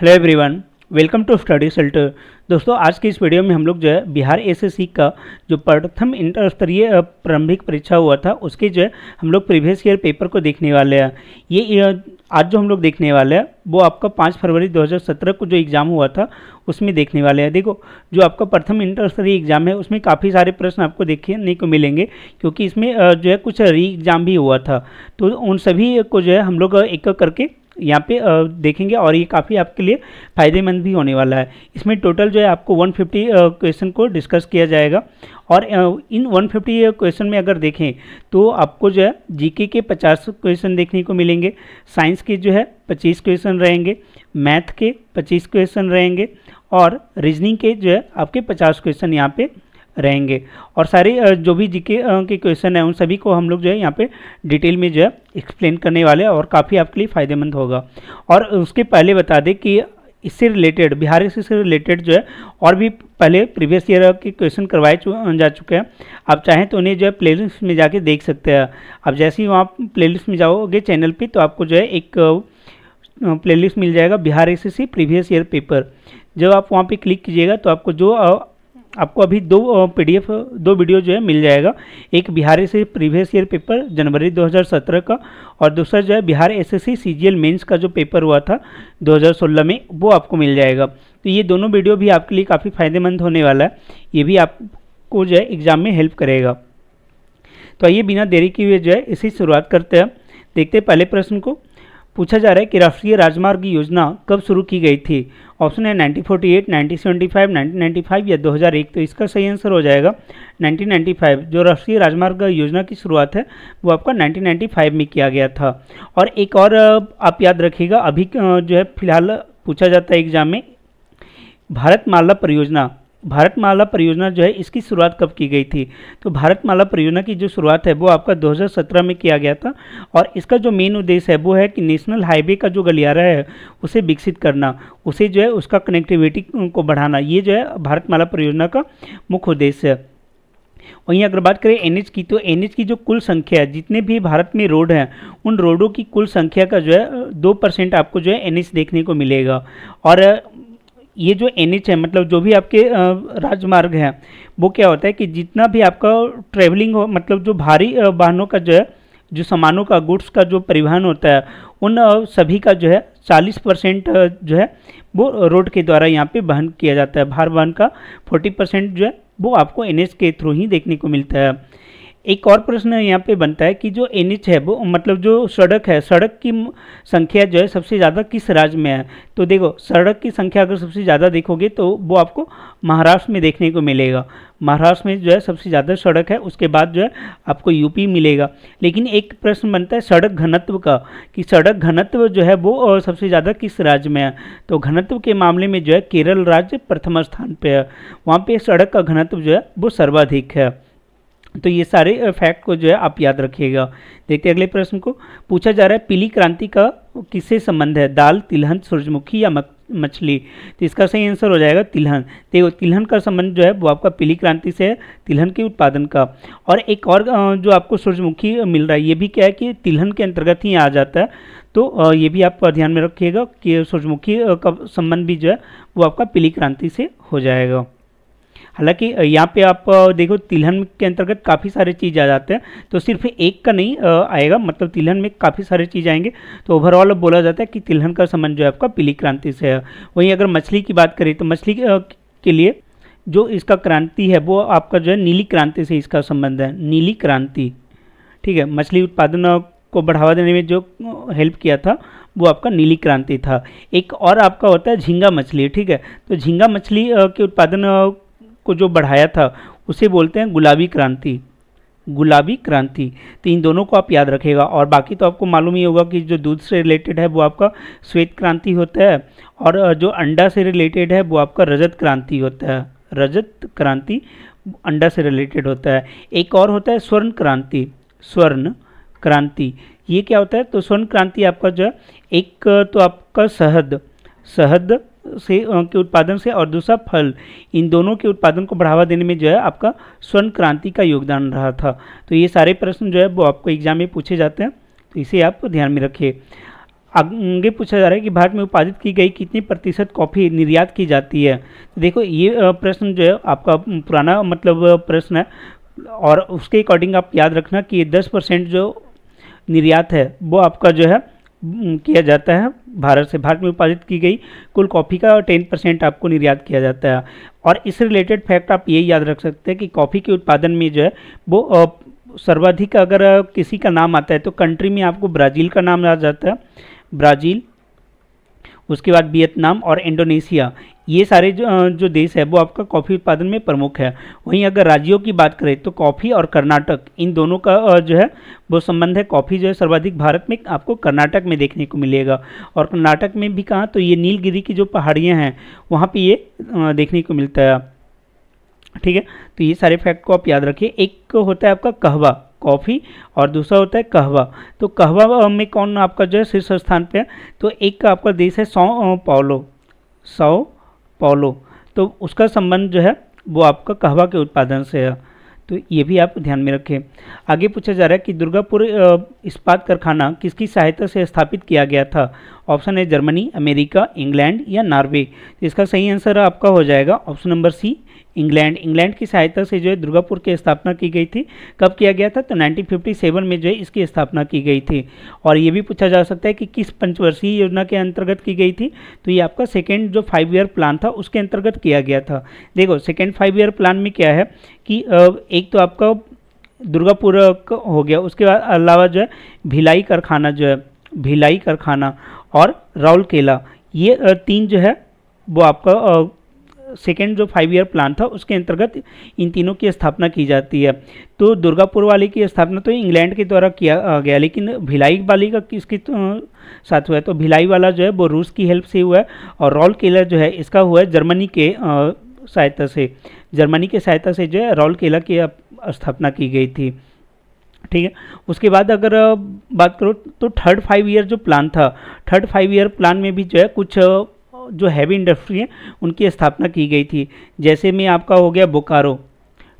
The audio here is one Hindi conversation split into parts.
hello everyone welcome to study shelter दोस्तों आज की इस वीडियो में हम लोग जो है बिहार एसएससी का जो प्रथम इंटर स्तरीय प्रारंभिक परीक्षा हुआ था उसके जो है हम लोग प्रीवियस ईयर पेपर को देखने वाले हैं ये आज जो हम लोग देखने वाले हैं वो आपका पाँच फरवरी 2017 को जो एग्ज़ाम हुआ था उसमें देखने वाले हैं देखो जो आपका प्रथम इंटर स्तरीय एग्ज़ाम है उसमें काफ़ी सारे प्रश्न आपको देखने को मिलेंगे क्योंकि इसमें जो है कुछ री एग्ज़ाम भी हुआ था तो उन सभी को जो है हम लोग एक करके यहाँ पे देखेंगे और ये काफ़ी आपके लिए फ़ायदेमंद भी होने वाला है इसमें टोटल जो है आपको 150 क्वेश्चन को डिस्कस किया जाएगा और इन 150 क्वेश्चन में अगर देखें तो आपको जो है जीके के 50 क्वेश्चन देखने को मिलेंगे साइंस के जो है 25 क्वेश्चन रहेंगे मैथ के 25 क्वेश्चन रहेंगे और रीजनिंग के जो है आपके 50 क्वेश्चन यहाँ पे रहेंगे और सारे जो भी जी के क्वेश्चन हैं उन सभी को हम लोग जो है यहाँ पे डिटेल में जो है एक्सप्लेन करने वाले हैं और काफ़ी आपके लिए फ़ायदेमंद होगा और उसके पहले बता दें कि इससे रिलेटेड बिहार से रिलेटेड जो है और भी पहले प्रीवियस ईयर के क्वेश्चन करवाए चु, जा चुके हैं आप चाहें तो उन्हें जो है प्ले में जाके देख सकते हैं आप जैसे ही वहाँ प्ले में जाओगे चैनल पर तो आपको जो है एक प्लेलिस्ट मिल जाएगा Bihar S previous year paper जब आप वहाँ पे क्लिक कीजिएगा तो आपको जो आपको अभी दो पीडीएफ दो वीडियो जो है मिल जाएगा एक बिहार से प्रीवियस ईयर पेपर जनवरी 2017 का और दूसरा जो है बिहार एसएससी सीजीएल मेंस का जो पेपर हुआ था 2016 में वो आपको मिल जाएगा तो ये दोनों वीडियो भी आपके लिए काफ़ी फायदेमंद होने वाला है ये भी आपको जो है एग्ज़ाम में हेल्प करेगा तो आइए बिना देरी के हुए जो है इसी शुरुआत करते हैं देखते हैं पहले प्रश्न को पूछा जा रहा है कि राष्ट्रीय राजमार्ग योजना कब शुरू की गई थी ऑप्शन है 1948, 1975, 1995 या 2001 तो इसका सही आंसर हो जाएगा 1995 जो राष्ट्रीय राजमार्ग योजना की शुरुआत है वो आपका 1995 में किया गया था और एक और आप याद रखिएगा अभी जो है फिलहाल पूछा जाता है एग्जाम में भारत माला परियोजना भारतमाला परियोजना जो है इसकी शुरुआत कब की गई थी तो भारतमाला परियोजना की जो शुरुआत है वो आपका 2017 में किया गया था और इसका जो मेन उद्देश्य है वो है कि नेशनल हाईवे का जो गलियारा है उसे विकसित करना उसे जो है उसका कनेक्टिविटी को बढ़ाना ये जो है भारतमाला परियोजना का मुख्य उद्देश्य है वहीं अगर बात करें एन की तो एनएच की जो कुल संख्या है जितने भी भारत में रोड हैं उन रोडों की कुल संख्या का जो है दो परसेंट आपको जो है एन देखने को मिलेगा और ये जो एन है मतलब जो भी आपके राजमार्ग हैं वो क्या होता है कि जितना भी आपका ट्रैवलिंग हो मतलब जो भारी वाहनों का जो है जो सामानों का गुड्स का जो परिवहन होता है उन सभी का जो है 40 परसेंट जो है वो रोड के द्वारा यहाँ पे वहन किया जाता है भार वहन का 40 परसेंट जो है वो आपको एन के थ्रू ही देखने को मिलता है एक और प्रश्न यहाँ पे बनता है कि जो एन है वो मतलब जो सड़क है सड़क की संख्या जो है सबसे ज़्यादा किस राज्य में है तो देखो सड़क की संख्या अगर सबसे ज़्यादा देखोगे तो वो आपको महाराष्ट्र में देखने को मिलेगा महाराष्ट्र में जो है सबसे ज़्यादा सड़क है उसके बाद जो है आपको यूपी मिलेगा लेकिन एक प्रश्न बनता है सड़क घनत्व का कि सड़क घनत्व जो है वो सबसे ज़्यादा किस राज्य में है तो घनत्व के मामले में जो है केरल राज्य प्रथम स्थान पर है वहाँ पर सड़क का घनत्व जो है वो सर्वाधिक है तो ये सारे फैक्ट को जो है आप याद रखिएगा देखते हैं अगले प्रश्न को पूछा जा रहा है पीली क्रांति का किससे संबंध है दाल तिलहन सूरजमुखी या मछली तो इसका सही आंसर हो जाएगा तिलहन देखो तिलहन का संबंध जो है वो आपका पीली क्रांति से है तिलहन के उत्पादन का और एक और जो आपको सूरजमुखी मिल रहा है ये भी क्या है कि तिलहन के अंतर्गत ही आ जाता है तो ये भी आप ध्यान में रखिएगा कि सूरजमुखी का संबंध भी जो है वो आपका पीली क्रांति से हो जाएगा हालांकि यहाँ पे आप देखो तिलहन के अंतर्गत काफ़ी सारे चीज़ आ जाते हैं तो सिर्फ एक का नहीं आएगा मतलब तिलहन में काफ़ी सारे चीज़ आएंगे तो ओवरऑल बोला जाता है कि तिलहन का संबंध जो है आपका पीली क्रांति से है वहीं अगर मछली की बात करें तो मछली के लिए जो इसका क्रांति है वो आपका जो है नीली क्रांति से इसका संबंध है नीली क्रांति ठीक है मछली उत्पादन को बढ़ावा देने में जो हेल्प किया था वो आपका नीली क्रांति था एक और आपका होता है झींगा मछली ठीक है तो झींगा मछली के उत्पादन को जो बढ़ाया था उसे बोलते हैं गुलाबी क्रांति गुलाबी क्रांति तो इन दोनों को आप याद रखेगा और बाकी तो आपको मालूम ही होगा कि जो दूध से रिलेटेड है वो आपका श्वेत क्रांति होता है और जो अंडा से रिलेटेड है वो आपका रजत क्रांति होता है रजत क्रांति अंडा से रिलेटेड होता है एक और होता है स्वर्ण क्रांति स्वर्ण क्रांति ये क्या होता है तो स्वर्ण क्रांति आपका जो है एक तो आपका शहद शहद से के उत्पादन से और दूसरा फल इन दोनों के उत्पादन को बढ़ावा देने में जो है आपका स्वर्ण क्रांति का योगदान रहा था तो ये सारे प्रश्न जो है वो आपको एग्जाम में पूछे जाते हैं तो इसे आप ध्यान में रखिए आगे पूछा जा रहा है कि भारत में उत्पादित की गई कितनी प्रतिशत कॉफ़ी निर्यात की जाती है तो देखो ये प्रश्न जो है आपका पुराना मतलब प्रश्न है और उसके अकॉर्डिंग आप याद रखना कि दस परसेंट जो निर्यात है वो आपका जो है किया जाता है भारत से भारत में उत्पादित की गई कुल कॉफ़ी का टेन परसेंट आपको निर्यात किया जाता है और इस रिलेटेड फैक्ट आप यही याद रख सकते हैं कि कॉफ़ी के उत्पादन में जो है वो सर्वाधिक अगर किसी का नाम आता है तो कंट्री में आपको ब्राज़ील का नाम आ जाता है ब्राज़ील उसके बाद वियतनाम और इंडोनेशिया ये सारे जो जो देश है वो आपका कॉफ़ी उत्पादन में प्रमुख है वहीं अगर राज्यों की बात करें तो कॉफ़ी और कर्नाटक इन दोनों का जो है वो संबंध है कॉफ़ी जो है सर्वाधिक भारत में आपको कर्नाटक में देखने को मिलेगा और कर्नाटक में भी कहाँ तो ये नीलगिरी की जो पहाड़ियाँ हैं वहाँ पर ये देखने को मिलता है ठीक है तो ये सारे फैक्ट को आप याद रखिए एक होता है आपका कहवा कॉफ़ी और दूसरा होता है कहवा तो कहवा में कौन आपका जो है शीर्ष स्थान पे है तो एक का आपका देश है सौ पाओलो सौ पॉलो तो उसका संबंध जो है वो आपका कहवा के उत्पादन से है तो ये भी आप ध्यान में रखें आगे पूछा जा रहा है कि दुर्गापुर इस्पात कारखाना किसकी सहायता से स्थापित किया गया था ऑप्शन है जर्मनी अमेरिका इंग्लैंड या नॉर्वे तो इसका सही आंसर आपका हो जाएगा option number C England England की सहायता से जो है दुर्गापुर की स्थापना की गई थी कब किया गया था तो 1957 में जो है इसकी स्थापना की गई थी और ये भी पूछा जा सकता है कि किस पंचवर्षीय योजना के अंतर्गत की गई थी तो ये आपका सेकेंड जो फाइव ईयर प्लान था उसके अंतर्गत किया गया था देखो सेकेंड फाइव ईयर प्लान में क्या है कि एक तो आपका दुर्गापुर हो गया उसके अलावा जो है भिलाई कारखाना जो है भिलाई कारखाना और राहुल केला ये तीन जो है वो आपका सेकेंड जो फाइव ईयर प्लान था उसके अंतर्गत इन तीनों की स्थापना की जाती है तो दुर्गापुर वाले की स्थापना तो इंग्लैंड के द्वारा किया गया लेकिन भिलाई वाली का किसके साथ हुआ है तो भिलाई वाला जो है वो रूस की हेल्प से हुआ है और रॉल केला जो है इसका हुआ है जर्मनी के सहायता से जर्मनी के सहायता से जो है रॉल केला की स्थापना की गई थी ठीक है उसके बाद अगर बात करो तो थर्ड फाइव ईयर जो प्लान था थर्ड फाइव ईयर प्लान में भी जो है कुछ जो हैवी इंडस्ट्री है उनकी स्थापना की गई थी जैसे में आपका हो गया बोकारो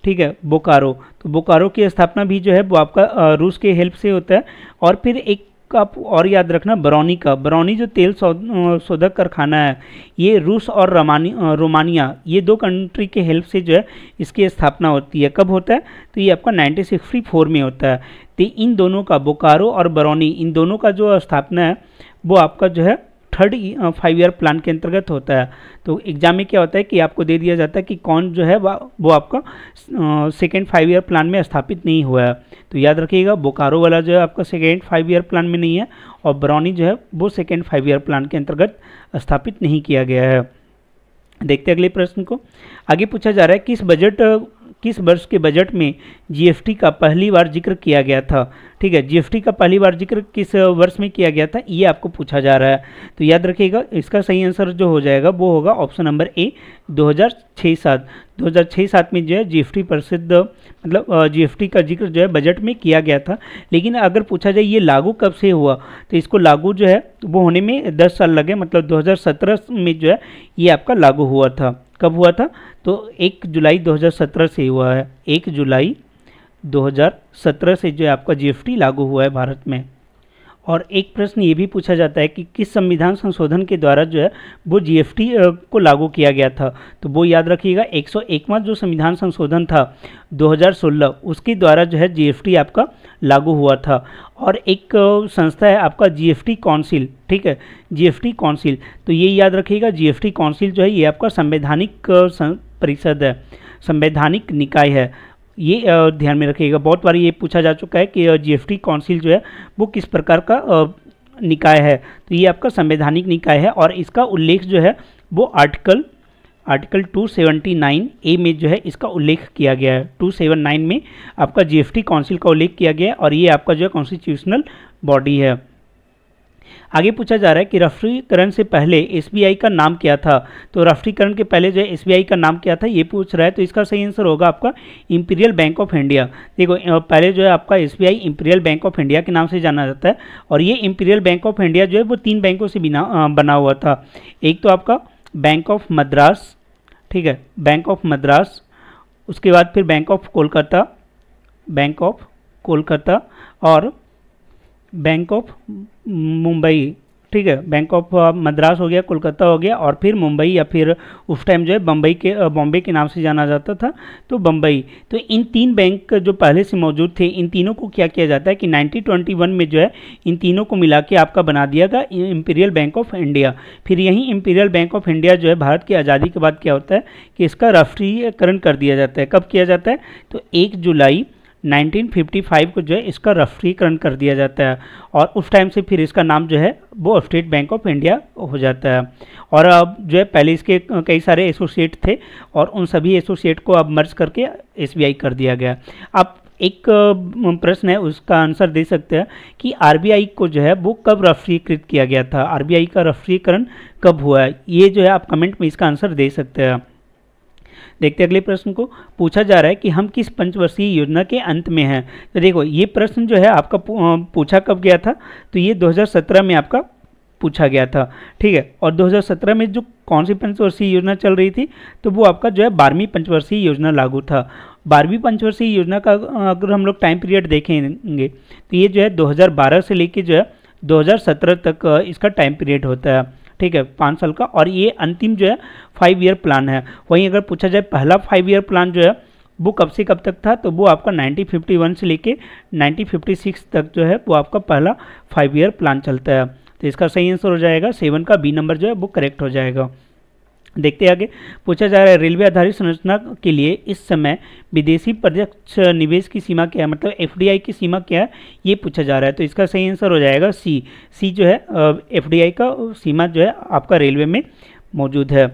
ठीक है बोकारो तो बोकारो की स्थापना भी जो है वो आपका रूस के हेल्प से होता है और फिर एक आप और याद रखना बरौनी का बरौनी जो तेल शोधक कारखाना है ये रूस और रमानी रोमानिया ये दो कंट्री के हेल्प से जो है इसकी स्थापना होती है कब होता है तो ये आपका 1964 में होता है तो इन दोनों का बोकारो और बरौनी इन दोनों का जो स्थापना है वो आपका जो है थर्ड फाइव ईयर प्लान के अंतर्गत होता है तो एग्जाम में क्या होता है कि आपको दे दिया जाता है कि कौन जो है वो आपका सेकेंड फाइव ईयर प्लान में स्थापित नहीं हुआ है तो याद रखिएगा बोकारो वाला जो है आपका सेकेंड फाइव ईयर प्लान में नहीं है और बरौनी जो है वो सेकेंड फाइव ईयर प्लान के अंतर्गत स्थापित नहीं किया गया है देखते अगले प्रश्न को आगे पूछा जा रहा है कि इस बजट किस वर्ष के बजट में जीएसटी का पहली बार जिक्र किया गया था ठीक है जीएसटी का पहली बार जिक्र किस वर्ष में किया गया था ये आपको पूछा जा रहा है तो याद रखिएगा इसका सही आंसर जो हो जाएगा वो होगा ऑप्शन नंबर ए 2006 हज़ार छः सात में जो है जीएसटी प्रसिद्ध मतलब जीएसटी का जिक्र जो है बजट में किया गया था लेकिन अगर पूछा जाए ये लागू कब से हुआ तो इसको लागू जो है वो होने में दस साल लगे मतलब दो में जो है ये आपका लागू हुआ था कब हुआ था तो एक जुलाई 2017 से हुआ है एक जुलाई 2017 से जो है आपका जीएसटी लागू हुआ है भारत में और एक प्रश्न ये भी पूछा जाता है कि किस संविधान संशोधन के द्वारा जो है वो जीएसटी को लागू किया गया था तो वो याद रखिएगा एक सौ जो संविधान संशोधन था 2016 उसके द्वारा जो है जीएसटी आपका लागू हुआ था और एक संस्था है आपका जीएफटी काउंसिल ठीक है जीएफटी काउंसिल तो ये याद रखिएगा जीएफटी काउंसिल जो है ये आपका संवैधानिक परिषद है संवैधानिक निकाय है ये ध्यान में रखिएगा बहुत बार ये पूछा जा चुका है कि जीएसटी काउंसिल जो है वो किस प्रकार का निकाय है तो ये आपका संवैधानिक निकाय है और इसका उल्लेख जो है वो आर्टिकल आर्टिकल 279 ए में जो है इसका उल्लेख किया गया है 279 में आपका जीएफटी काउंसिल का उल्लेख किया गया है और ये आपका जो है कॉन्स्टिट्यूशनल बॉडी है आगे पूछा जा रहा है कि राष्ट्रीयकरण से पहले एसबीआई का नाम क्या था तो राष्ट्रीयकरण के पहले जो है एसबीआई का नाम क्या था ये पूछ रहा है तो इसका सही आंसर होगा आपका इंपीरियल बैंक ऑफ इंडिया देखो पहले जो है आपका SBI Imperial Bank of India के नाम से जाना जाता है और ये इंपीरियल बैंक ऑफ इंडिया जो है वो तीन बैंकों से बना हुआ था एक तो आपका बैंक ऑफ मद्रास ठीक है बैंक ऑफ मद्रास उसके बाद फिर bank of Kolkata bank of Kolkata और बैंक ऑफ मुंबई ठीक है बैंक ऑफ मद्रास हो गया कोलकाता हो गया और फिर मुंबई या फिर उस टाइम जो है बम्बई के बॉम्बे uh, के नाम से जाना जाता था तो बम्बई तो इन तीन बैंक जो पहले से मौजूद थे इन तीनों को क्या किया जाता है कि 1921 में जो है इन तीनों को मिला के आपका बना दिया गया इम्पीरियल बैंक ऑफ इंडिया फिर यही इम्पीरियल बैंक ऑफ इंडिया जो है भारत की आज़ादी के बाद क्या होता है कि इसका राष्ट्रीयकरण कर दिया जाता है कब किया जाता है तो एक जुलाई 1955 को जो है इसका रफ्रीकरण कर दिया जाता है और उस टाइम से फिर इसका नाम जो है वो स्टेट बैंक ऑफ इंडिया हो जाता है और अब जो है पहले इसके कई सारे एसोसिएट थे और उन सभी एसोसिएट को अब मर्ज करके एस कर दिया गया अब एक प्रश्न है उसका आंसर दे सकते हैं कि आरबीआई को जो है वो कब रफ्रीकृत किया गया था आरबीआई का रफ्रीकरण कब हुआ है ये जो है आप कमेंट में इसका आंसर दे सकते हैं देखते अगले प्रश्न को पूछा जा रहा है कि हम किस पंचवर्षीय योजना के अंत में हैं तो देखो ये प्रश्न जो है आपका पूछा कब गया था तो ये 2017 में आपका पूछा गया था ठीक है और 2017 में जो कौन सी पंचवर्षीय योजना चल रही थी तो वो आपका जो है बारहवीं पंचवर्षीय योजना लागू था बारहवीं पंचवर्षीय योजना का अगर हम लोग टाइम पीरियड देखेंगे तो ये जो है 2012 से लेके जो है 2017 तक इसका टाइम पीरियड होता है ठीक है पाँच साल का और ये अंतिम जो है फाइव ईयर प्लान है वहीं अगर पूछा जाए पहला फाइव ईयर प्लान जो है वो कब से कब तक था तो वो आपका 1951 से लेके 1956 तक जो है वो आपका पहला फाइव ईयर प्लान चलता है तो इसका सही आंसर हो जाएगा सेवन का बी नंबर जो है वो करेक्ट हो जाएगा देखते आगे पूछा जा रहा है रेलवे आधारित संरचना के लिए इस समय विदेशी प्रत्यक्ष निवेश की सीमा क्या है मतलब एफडीआई की सीमा क्या है ये पूछा जा रहा है तो इसका सही आंसर हो जाएगा सी सी जो है एफडीआई का सीमा जो है आपका रेलवे में मौजूद है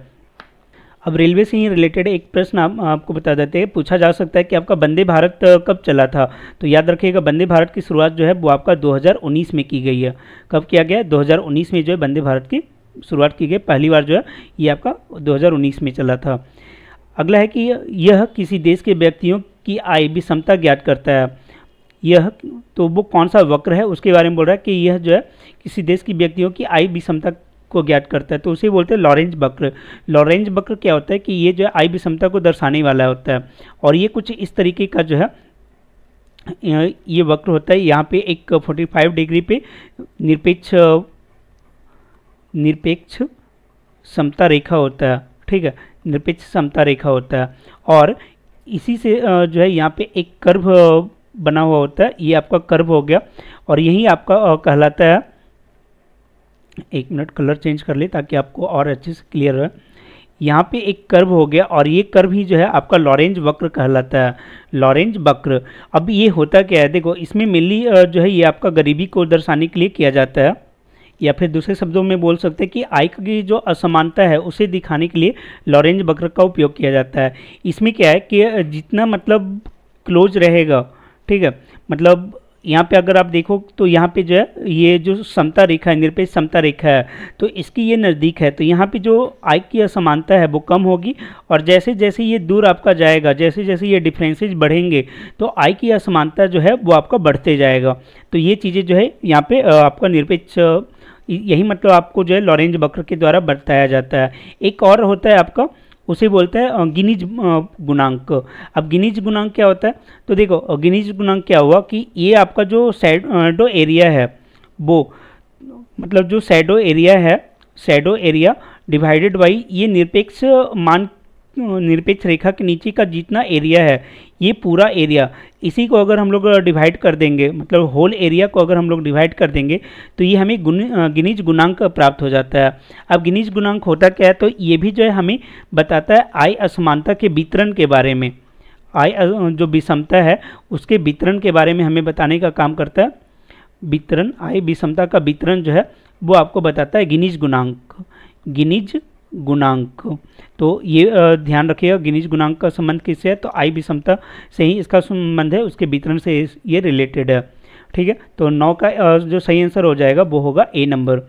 अब रेलवे से ही रिलेटेड एक प्रश्न आप, आपको बता देते हैं पूछा जा सकता है कि आपका वंदे भारत कब चला था तो याद रखिएगा वंदे भारत की शुरुआत जो है वो आपका 2019 में की गई है कब किया गया 2019 में जो है वंदे भारत की शुरुआत की गई पहली बार जो है ये आपका 2019 में चला था अगला है कि यह किसी देश के व्यक्तियों की आय भी क्षमता ज्ञात करता है यह तो वो कौन सा वक्र है उसके बारे में बोल रहा है कि यह जो है किसी देश की व्यक्तियों की आय विषमता को ज्ञात करता है तो उसे बोलते हैं लॉरेंज वक्र लॉरेंज वक्र क्या होता है कि ये जो है आय विषमता को दर्शाने वाला होता है और ये कुछ इस तरीके का जो है ये वक्र होता है यहाँ पे एक 45 डिग्री पे निरपेक्ष निरपेक्ष समता रेखा होता है ठीक है निरपेक्ष समता रेखा होता है और इसी से जो है यहाँ पे एक कर्व बना हुआ होता है ये आपका कर्व हो गया और यही आपका कहलाता है एक मिनट कलर चेंज कर ले ताकि आपको और अच्छे से क्लियर हो यहाँ पे एक कर्व हो गया और ये कर्व ही जो है आपका लॉरेंज वक्र कहलाता है लॉरेंज वक्र अब ये होता क्या है देखो इसमें मेनली जो है ये आपका गरीबी को दर्शाने के लिए किया जाता है या फिर दूसरे शब्दों में बोल सकते हैं कि आय की जो असमानता है उसे दिखाने के लिए लॉरेंज वक्र का उपयोग किया जाता है इसमें क्या है कि जितना मतलब क्लोज रहेगा ठीक है मतलब यहाँ पे अगर आप देखो तो यहाँ पे जो है ये जो समता रेखा है निरपेक्ष समता रेखा है तो इसकी ये नज़दीक है तो यहाँ पे जो आय की असमानता है वो कम होगी और जैसे जैसे ये दूर आपका जाएगा जैसे जैसे ये डिफरेंसेज बढ़ेंगे तो आय की असमानता जो है वो आपका बढ़ते जाएगा तो ये चीज़ें जो है यहाँ पर आपका निरपेक्ष यही मतलब आपको जो है लॉरेंज बकर के द्वारा बताया जाता है एक और होता है आपका उसे बोलते हैं गिनीज गुणांक अब गिनीज गुणांक क्या होता है तो देखो गिनीज गुणांक क्या हुआ कि ये आपका जो सैडो एरिया है वो मतलब जो सैडो एरिया है सैडो एरिया डिवाइडेड बाई ये निरपेक्ष मान निरपेक्ष रेखा के नीचे का जितना एरिया है ये पूरा एरिया इसी को अगर हम लोग डिवाइड कर देंगे मतलब होल एरिया को अगर हम लोग डिवाइड कर देंगे तो ये हमें गुन गिनीज गुणांक प्राप्त हो जाता है अब गिनीज गुणांक होता क्या है तो ये भी जो है हमें बताता है आय असमानता के वितरण के बारे में आय जो विषमता है उसके वितरण के बारे में हमें बताने का काम करता है वितरण आय विषमता का वितरण जो है वो आपको बताता है गिनीज गुणांक गिनीज गुणांक तो ये ध्यान रखिएगा गिनीज गुणांक का संबंध किससे है तो आई विषमता से ही इसका संबंध है उसके वितरण से ये रिलेटेड है ठीक है तो नौ का जो सही आंसर हो जाएगा वो होगा ए नंबर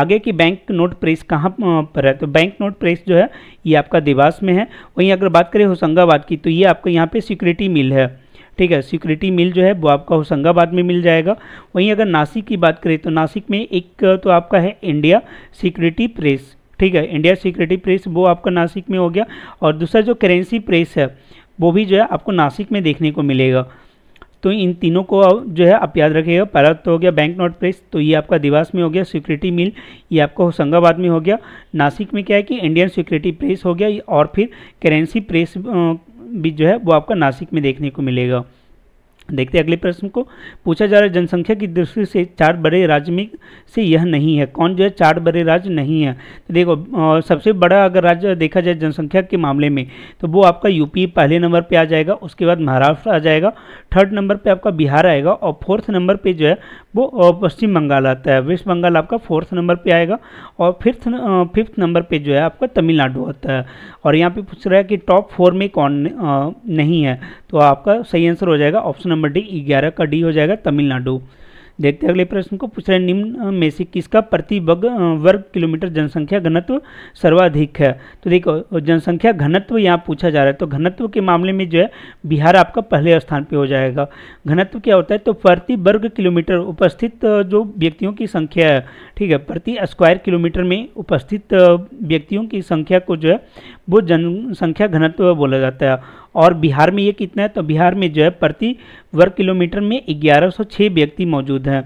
आगे की बैंक नोट प्रेस कहाँ पर है तो बैंक नोट प्रेस जो है ये आपका देवास में है वहीं अगर बात करें होशंगाबाद की तो ये आपको यहाँ पे सिक्योरिटी मिल है ठीक है सिक्योरिटी मिल जो है वो आपका होशंगाबाद में मिल जाएगा वहीं अगर नासिक की बात करें तो नासिक में एक तो आपका है इंडिया सिक्योरिटी प्रेस ठीक है इंडिया सिक्योरिटी प्रेस वो आपका नासिक में हो गया और दूसरा जो करेंसी प्रेस है वो भी जो है आपको नासिक में देखने को मिलेगा तो इन तीनों को जो है आप याद रखिएगा पहला तो हो गया बैंक नोट प्रेस तो ये आपका देवास में हो गया सिक्योरिटी मिल ये आपका होशंगाबाद में हो गया नासिक में क्या है कि इंडियन सिक्योरिटी प्रेस हो गया और फिर करेंसी प्रेस भी जो है वो आपका नासिक में देखने को मिलेगा देखते अगले प्रश्न को पूछा जा रहा है जनसंख्या की दृष्टि से चार बड़े राज्य में से यह नहीं है कौन जो है चार बड़े राज्य नहीं है तो देखो सबसे बड़ा अगर राज्य देखा जाए जनसंख्या के मामले में तो वो आपका यूपी पहले नंबर पे आ जाएगा उसके बाद महाराष्ट्र आ जाएगा थर्ड नंबर पे आपका बिहार आएगा और फोर्थ नंबर पर जो है वो पश्चिम बंगाल आता है वेस्ट बंगाल आपका फोर्थ नंबर पर आएगा और फिफ्थ फिफ्थ नंबर पर जो है आपका तमिलनाडु आता है और यहाँ पर पूछ रहा है कि टॉप फोर में कौन नहीं है तो आपका सही आंसर हो जाएगा ऑप्शन नंबर डी ग्यारह का डी हो जाएगा तमिलनाडु देखते हैं अगले प्रश्न को पूछ रहे निम्न में से किसका प्रति वर्ग वर्ग किलोमीटर जनसंख्या घनत्व सर्वाधिक है तो देखो जनसंख्या घनत्व यहाँ पूछा जा रहा है तो घनत्व के मामले में जो है बिहार आपका पहले स्थान पे हो जाएगा घनत्व क्या होता है तो प्रति वर्ग किलोमीटर उपस्थित जो व्यक्तियों की संख्या है ठीक है प्रति स्क्वायर किलोमीटर में उपस्थित व्यक्तियों की संख्या को जो है वो जनसंख्या घनत्व बोला जाता है और बिहार में ये कितना है तो बिहार में जो है प्रति वर्ग किलोमीटर में 1106 व्यक्ति मौजूद हैं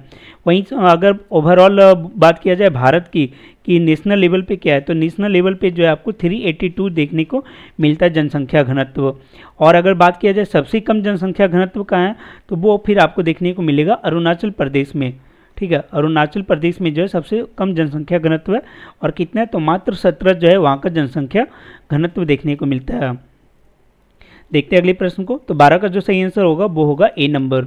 वहीं अगर ओवरऑल बात किया जाए भारत की कि नेशनल लेवल पे क्या है तो नेशनल लेवल पे जो है आपको 382 देखने को मिलता है जनसंख्या घनत्व और अगर बात किया जाए सबसे कम जनसंख्या घनत्व कहाँ है तो वो फिर आपको देखने को मिलेगा अरुणाचल प्रदेश में ठीक है अरुणाचल प्रदेश में जो है सबसे कम जनसंख्या घनत्व है और कितना है तो मात्र सत्रह जो है वहाँ का जनसंख्या घनत्व देखने को मिलता है देखते हैं अगले प्रश्न को तो बारह का जो सही आंसर होगा वो होगा ए नंबर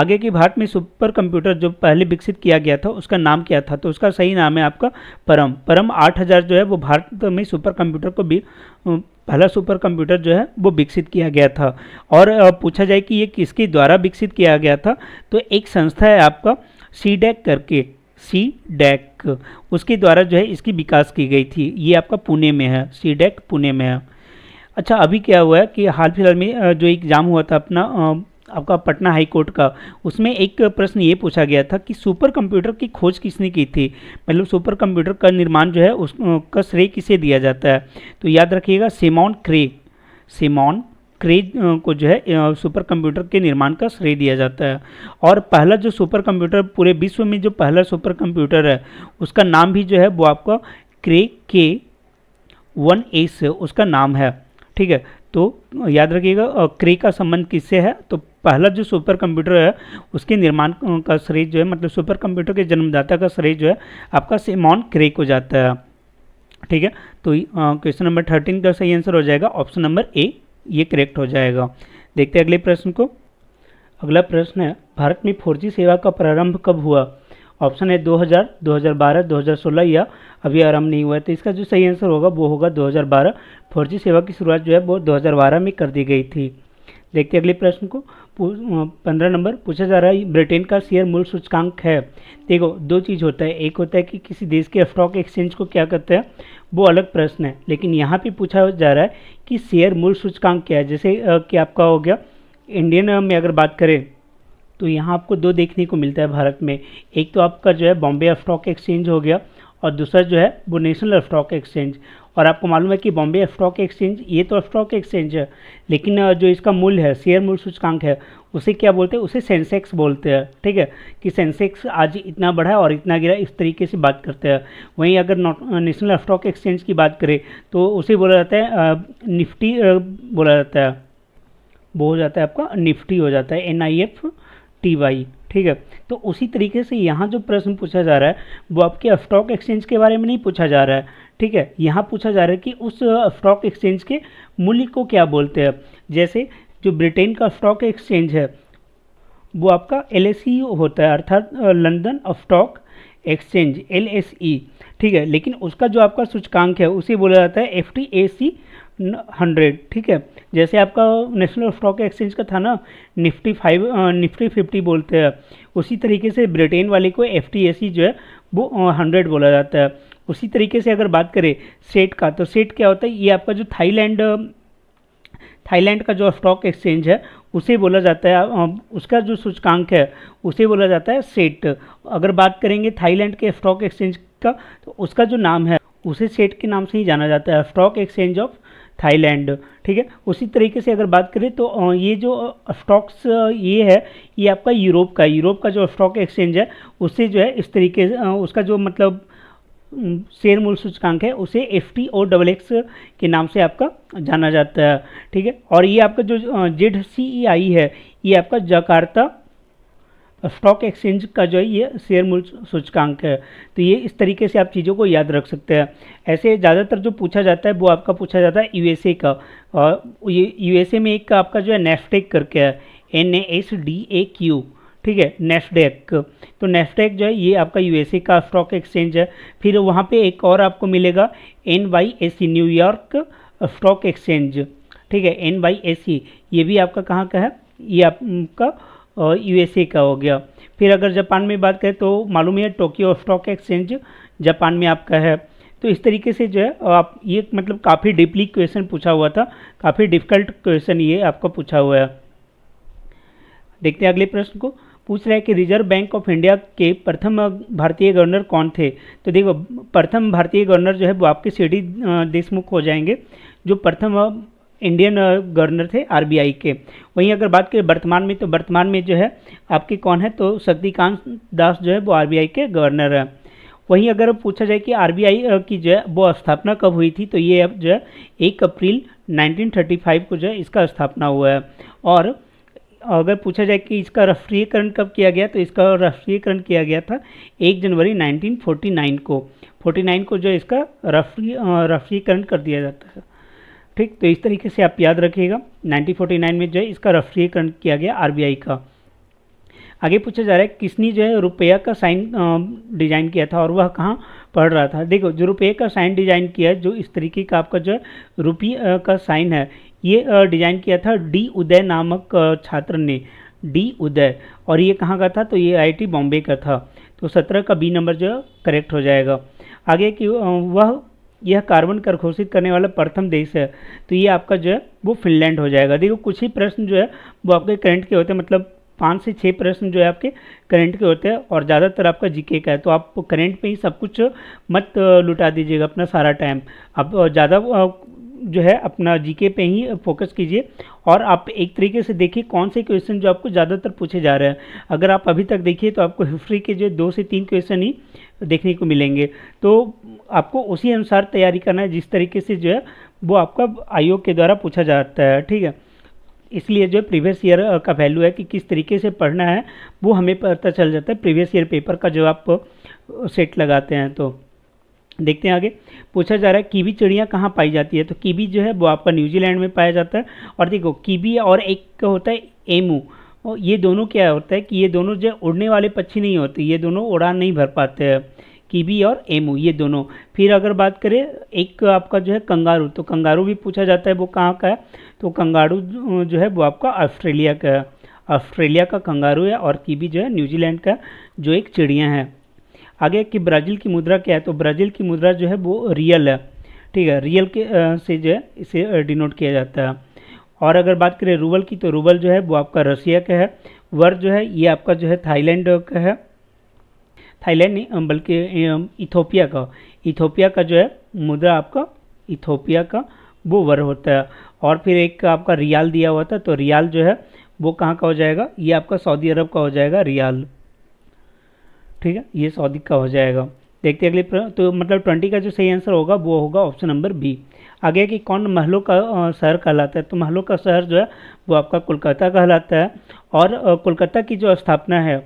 आगे की भारत में सुपर कंप्यूटर जो पहले विकसित किया गया था उसका नाम क्या था तो उसका सही नाम है आपका परम परम 8000 जो है वो भारत में सुपर कंप्यूटर को भी पहला सुपर कंप्यूटर जो है वो विकसित किया गया था और पूछा जाए कि ये किसके द्वारा विकसित किया गया था तो एक संस्था है आपका सी डैक करके सी डैक उसके द्वारा जो है इसकी विकास की गई थी ये आपका पुणे में है सी डैक पुणे में है अच्छा अभी क्या हुआ है कि हाल फिलहाल में जो एग्ज़ाम हुआ था अपना आपका पटना हाई कोर्ट का उसमें एक प्रश्न ये पूछा गया था कि सुपर कंप्यूटर की खोज किसने की थी मतलब सुपर कंप्यूटर का निर्माण जो है उसका श्रेय किसे दिया जाता है तो याद रखिएगा सेमॉन क्रे सेमॉन क्रेज को जो है सुपर कंप्यूटर के निर्माण का श्रेय दिया जाता है और पहला जो सुपर कंप्यूटर पूरे विश्व में जो पहला सुपर कंप्यूटर है उसका नाम भी जो है वो आपका क्रे के वन एस उसका नाम है ठीक है तो याद रखिएगा क्रे का संबंध किससे है तो पहला जो सुपर कंप्यूटर है उसके निर्माण का श्रेय जो है मतलब सुपर कंप्यूटर के जन्मदाता का श्रेय जो है आपका सिमॉन क्रे को जाता है ठीक है तो क्वेश्चन नंबर थर्टीन का सही आंसर हो जाएगा ऑप्शन नंबर ए ये करेक्ट हो जाएगा देखते हैं अगले प्रश्न को अगला प्रश्न है भारत में फोर सेवा का प्रारंभ कब हुआ ऑप्शन है 2000, 2012, 2016 या अभी आरंभ नहीं हुआ है तो इसका जो सही आंसर होगा वो होगा 2012 जी सेवा की शुरुआत जो है वो 2012 में कर दी गई थी देखते अगले प्रश्न को पंद्रह नंबर पूछा जा रहा है ब्रिटेन का शेयर मूल सूचकांक है देखो दो चीज़ होता है एक होता है कि किसी देश के स्टॉक एक्सचेंज को क्या करते हैं वो अलग प्रश्न है लेकिन यहाँ पे पूछा जा रहा है कि शेयर मूल सूचकांक क्या है जैसे कि आपका हो गया इंडियन में अगर बात करें तो यहाँ आपको दो देखने को मिलता है भारत में एक तो आपका जो है बॉम्बे स्टॉक एक्सचेंज हो गया और दूसरा जो है वो नेशनल स्टॉक एक्सचेंज और आपको मालूम है कि बॉम्बे स्टॉक एक्सचेंज ये तो स्टॉक एक्सचेंज है लेकिन जो इसका मूल्य है शेयर मूल्य सूचकांक है उसे क्या बोलते हैं उसे सेंसेक्स बोलते हैं ठीक है कि सेंसेक्स आज इतना बढ़ा और इतना गिरा इस तरीके से बात करते हैं वहीं अगर नेशनल स्टॉक एक्सचेंज की बात करें तो उसे बोला जाता है निफ्टी बोला जाता है वो हो जाता है आपका निफ्टी हो जाता है N I F T Y ठीक है तो उसी तरीके से यहाँ जो प्रश्न पूछा जा रहा है वो आपके स्टॉक एक्सचेंज के बारे में नहीं पूछा जा रहा है ठीक है यहाँ पूछा जा रहा है कि उस स्टॉक एक्सचेंज के मूल्य को क्या बोलते हैं जैसे जो ब्रिटेन का स्टॉक एक्सचेंज है वो आपका एल e होता है अर्थात लंदन स्टॉक एक्सचेंज एल ठीक है लेकिन उसका जो आपका सूचकांक है उसे बोला जाता है F T A C hundred ठीक है जैसे आपका नेशनल स्टॉक एक्सचेंज का था ना निफ्टी फाइव निफ्टी फिफ्टी बोलते हैं उसी तरीके से ब्रिटेन वाले को एफ जो है वो हंड्रेड बोला जाता है उसी तरीके से अगर बात करें सेट का तो सेट क्या होता है ये आपका जो थाईलैंड थाईलैंड का जो स्टॉक एक्सचेंज है उसे बोला जाता है उसका जो सूचकांक है उसे बोला जाता है सेट अगर बात करेंगे थाईलैंड के स्टॉक एक्सचेंज का तो उसका जो नाम है उसे सेट के नाम से ही जाना जाता है स्टॉक एक्सचेंज ऑफ थाईलैंड ठीक है उसी तरीके से अगर बात करें तो ये जो स्टॉक्स ये है ये आपका यूरोप का यूरोप का जो स्टॉक एक्सचेंज है उससे जो है इस तरीके से उसका जो मतलब शेयर मूल सूचकांक है उसे एफ टी और डबल एक्स के नाम से आपका जाना जाता है ठीक है और ये आपका जो जेड सी ई आई है ये आपका जकार्ता स्टॉक एक्सचेंज का जो है ये शेयर मूल्य सूचकांक है तो ये इस तरीके से आप चीज़ों को याद रख सकते हैं ऐसे ज़्यादातर जो पूछा जाता है वो आपका पूछा जाता है यूएसए का और ये यूएसए में एक का आपका जो है नेफ्टेक करके है N A S D A Q ठीक है नेफ्टेक तो नेफ्टेक जो है ये आपका यूएसए का स्टॉक एक्सचेंज है फिर वहाँ पर एक और आपको मिलेगा एन वाई ए सी न्यूयॉर्क स्टॉक एक्सचेंज ठीक है एन वाई ए सी ये भी आपका कहाँ का है ये आपका यूएसए का हो गया फिर अगर जापान में बात करें तो मालूम है टोक्यो स्टॉक एक्सचेंज जापान में आपका है तो इस तरीके से जो है आप ये मतलब काफ़ी डीपली क्वेश्चन पूछा हुआ था काफ़ी डिफिकल्ट क्वेश्चन ये आपका पूछा हुआ है देखते हैं अगले प्रश्न को पूछ रहे हैं कि रिजर्व बैंक ऑफ इंडिया के प्रथम भारतीय गवर्नर कौन थे तो देखो प्रथम भारतीय गवर्नर जो है वो आपके सी देशमुख हो जाएंगे जो प्रथम इंडियन गवर्नर uh, थे आरबीआई के वहीं अगर बात करें वर्तमान में तो वर्तमान में जो है आपके कौन है तो शक्तिकांत दास जो है वो आरबीआई के गवर्नर हैं वहीं अगर पूछा जाए कि आरबीआई uh, की जो है वो स्थापना कब हुई थी तो ये अब जो है एक अप्रैल 1935 को जो है इसका स्थापना हुआ है और अगर पूछा जाए कि इसका राष्ट्रीयकरण कब किया गया तो इसका राष्ट्रीयकरण किया गया था एक जनवरी 1949 को 49 को जो इसका राष्ट्रीय uh, राष्ट्रीयकरण कर दिया जाता है ठीक तो इस तरीके से आप याद रखिएगा 1949 में जो है इसका राष्ट्रीयकरण किया गया आरबीआई का आगे पूछा जा रहा है किसने जो है रुपया का साइन डिजाइन किया था और वह कहाँ पढ़ रहा था देखो जो रुपये का साइन डिजाइन किया जो इस तरीके का आपका जो रुपये का साइन है ये डिजाइन किया था डी उदय नामक छात्र ने डी उदय और ये कहाँ का था तो ये आई बॉम्बे का था तो सत्रह का बी नंबर जो करेक्ट हो जाएगा आगे कि वह यह कार्बन कर घोषित करने वाला प्रथम देश है तो ये आपका जो है वो फिनलैंड हो जाएगा देखो कुछ ही प्रश्न जो है वो आपके करंट के होते हैं मतलब पाँच से छः प्रश्न जो है आपके करंट के होते हैं और ज़्यादातर आपका जीके का है तो आप करंट पे ही सब कुछ मत लुटा दीजिएगा अपना सारा टाइम आप ज़्यादा जो है अपना जीके पे ही फोकस कीजिए और आप एक तरीके से देखिए कौन से क्वेश्चन जो आपको ज़्यादातर पूछे जा रहे हैं अगर आप अभी तक देखिए तो आपको हिस्ट्री के जो दो से तीन क्वेश्चन ही देखने को मिलेंगे तो आपको उसी अनुसार तैयारी करना है जिस तरीके से जो है वो आपका आयोग के द्वारा पूछा जाता है ठीक है इसलिए जो प्रीवियस ईयर का वैल्यू है कि किस तरीके से पढ़ना है वो हमें पता चल जाता है प्रीवियस ईयर पेपर का जो आप सेट लगाते हैं तो देखते हैं आगे पूछा जा रहा है कीवी चिड़िया कहाँ पाई जाती है तो कीवी जो है वो आपका न्यूजीलैंड में पाया जाता है और देखो कीवी और एक होता है एमू और ये दोनों क्या होता है कि ये दोनों जो उड़ने वाले पक्षी नहीं होते ये दोनों उड़ान नहीं भर पाते हैं बी और एमू ये दोनों फिर अगर बात करें एक आपका जो है कंगारू तो कंगारू भी पूछा जाता है वो कहाँ का है तो कंगारू जो है वो आपका ऑस्ट्रेलिया का है ऑस्ट्रेलिया का कंगारू है और कीवी जो है न्यूजीलैंड का जो एक चिड़िया है आगे कि ब्राज़ील की मुद्रा क्या है तो ब्राज़ील की मुद्रा जो है वो रियल है ठीक है रियल के आ, से जो है इसे डिनोट किया जाता है और अगर बात करें रूबल की तो रूबल जो है वो आपका रसिया का है वर जो है ये आपका जो है थाईलैंड का है थाईलैंड नहीं बल्कि इथोपिया का इथोपिया का जो है मुद्रा आपका इथोपिया का वो वर होता है और फिर एक आपका रियाल दिया हुआ था तो रियाल जो है वो कहाँ का हो जाएगा ये आपका सऊदी अरब का हो जाएगा रियाल ठीक है ये सऊदी का हो जाएगा देखते अगले तो मतलब ट्वेंटी का जो सही आंसर होगा वो होगा ऑप्शन नंबर बी आगे कि कौन महलों का शहर कहलाता है तो महलों का शहर जो है वो आपका कोलकाता कहलाता है और कोलकाता की जो स्थापना है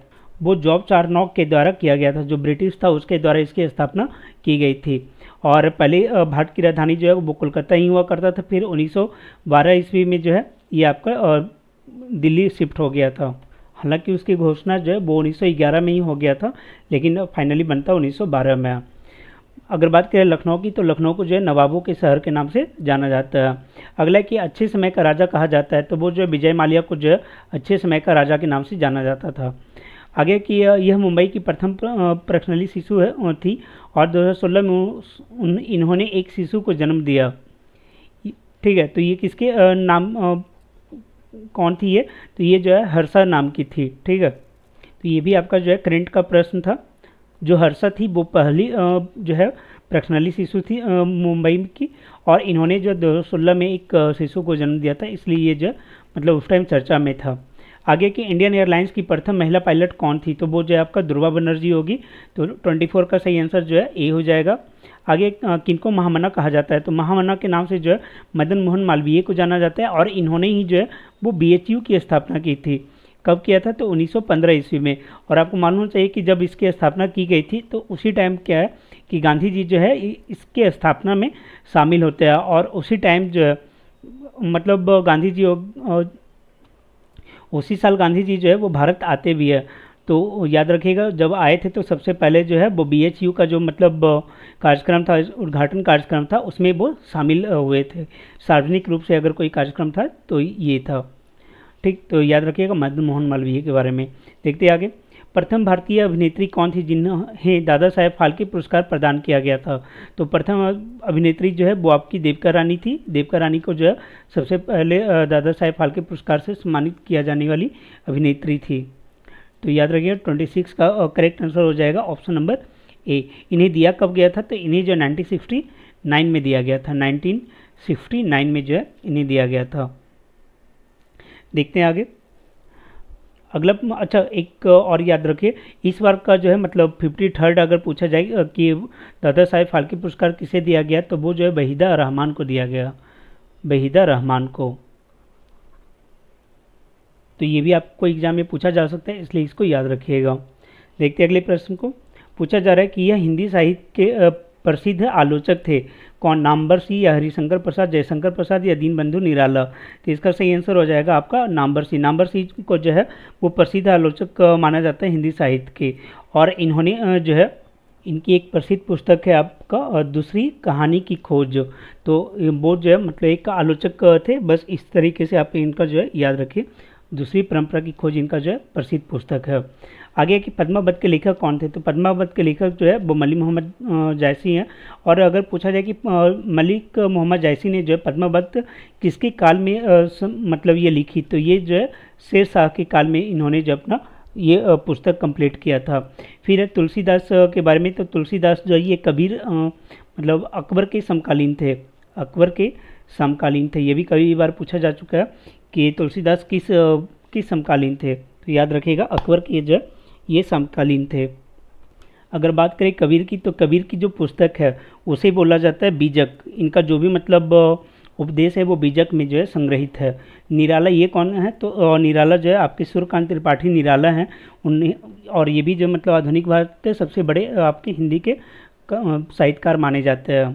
वो जॉब चार चारनॉक के द्वारा किया गया था जो ब्रिटिश था उसके द्वारा इसकी स्थापना की गई थी और पहले भारत की राजधानी जो है वो कोलकाता ही हुआ करता था फिर 1912 ईस्वी में जो है ये आपका दिल्ली शिफ्ट हो गया था हालांकि उसकी घोषणा जो है वो 1911 में ही हो गया था लेकिन फाइनली बनता 1912 में अगर बात करें लखनऊ की तो लखनऊ को जो है नवाबों के शहर के नाम से जाना जाता है अगला कि अच्छे समय का राजा कहा जाता है तो वो जो है विजय माल्या को जो है अच्छे समय का राजा के नाम से जाना जाता था आगे कि यह मुंबई की प्रथम प्रश्नली शिशु है थी और 2016 में इन्होंने एक शिशु को जन्म दिया ठीक है तो ये किसके नाम कौन थी ये तो ये जो है हर्षा नाम की थी ठीक है तो ये भी आपका जो है करेंट का प्रश्न था जो हर्षा थी वो पहली जो है प्रश्नली शिशु थी मुंबई की और इन्होंने जो दो में एक शिशु को जन्म दिया था इसलिए ये जो मतलब उस टाइम चर्चा में था आगे की इंडियन एयरलाइंस की प्रथम महिला पायलट कौन थी तो वो जो है आपका दुर्वा बनर्जी होगी तो 24 का सही आंसर जो है ए हो जाएगा आगे किनको महामना कहा जाता है तो महामना के नाम से जो है मदन मोहन मालवीय को जाना जाता है और इन्होंने ही जो है वो बी की स्थापना की थी कब किया था तो 1915 ईस्वी में और आपको मालूम चाहिए कि जब इसकी स्थापना की गई थी तो उसी टाइम क्या है कि गांधी जी जो है इसके स्थापना में शामिल होते हैं और उसी टाइम जो है मतलब गांधी जी उसी साल गांधी जी जो है वो भारत आते भी है तो याद रखिएगा जब आए थे तो सबसे पहले जो है वो बी एच यू का जो मतलब कार्यक्रम था उद्घाटन कार्यक्रम था उसमें वो शामिल हुए थे सार्वजनिक रूप से अगर कोई कार्यक्रम था तो ये था ठीक तो याद रखिएगा मदन मोहन मालवीय के बारे में देखते आगे प्रथम भारतीय अभिनेत्री कौन थी जिन्हें दादा साहेब फाल्के पुरस्कार प्रदान किया गया था तो प्रथम अभिनेत्री जो है वो आपकी देवका रानी थी देवका रानी को जो है सबसे पहले दादा साहेब फाल्के पुरस्कार से सम्मानित किया जाने वाली अभिनेत्री थी तो याद रखिएगा ट्वेंटी सिक्स का करेक्ट आंसर हो जाएगा ऑप्शन नंबर ए इन्हें दिया कब गया था तो इन्हें जो नाइनटीन सिक्सटी नाइन में दिया गया था नाइनटीन सिक्सटी नाइन में जो है इन्हें दिया गया था देखते हैं आगे अगला अच्छा एक और याद रखिए इस बार का जो है मतलब फिफ्टी थर्ड अगर पूछा जाए कि दादा साहेब फाल्के पुरस्कार किसे दिया गया तो वो जो है बहीदा रहमान को दिया गया बहीदा रहमान को तो ये भी आपको एग्जाम में पूछा जा सकता है इसलिए इसको याद रखिएगा देखते अगले प्रश्न को पूछा जा रहा है कि यह हिंदी साहित्य के प्रसिद्ध आलोचक थे कौन नामबर सिंह या हरिशंकर प्रसाद जयशंकर प्रसाद या दीन बंधु निराला तो इसका सही आंसर हो जाएगा आपका नाम्बर सिंह नाम्बर सिंह को जो है वो प्रसिद्ध आलोचक माना जाता है हिंदी साहित्य के और इन्होंने जो है इनकी एक प्रसिद्ध पुस्तक है आपका और दूसरी कहानी की खोज तो वो जो है मतलब एक आलोचक थे बस इस तरीके से आप इनका जो है याद रखें दूसरी परंपरा की खोज इनका जो है प्रसिद्ध पुस्तक है आगे कि पद्मावत के लेखक कौन थे तो पद्मावत के लेखक जो है वो मलिक मोहम्मद जायसी हैं और अगर पूछा जाए कि मलिक मोहम्मद जायसी ने जो है पद्मावत किसके काल में मतलब ये लिखी तो ये जो है शेर शाह के काल में इन्होंने जो अपना ये पुस्तक कंप्लीट किया था फिर तुलसीदास के बारे में तो तुलसीदास जो है ये कबीर मतलब अकबर के समकालीन थे अकबर के समकालीन थे ये भी कई बार पूछा जा चुका है कि तुलसीदास किस किस समकालीन थे तो याद रखिएगा अकबर के जो है ये समकालीन थे अगर बात करें कबीर की तो कबीर की जो पुस्तक है उसे बोला जाता है बीजक इनका जो भी मतलब उपदेश है वो बीजक में जो है संग्रहित है निराला ये कौन है तो निराला जो है आपके सूर्यकांत त्रिपाठी निराला हैं उन और ये भी जो मतलब आधुनिक भारत के सबसे बड़े आपके हिंदी के साहित्यकार माने जाते हैं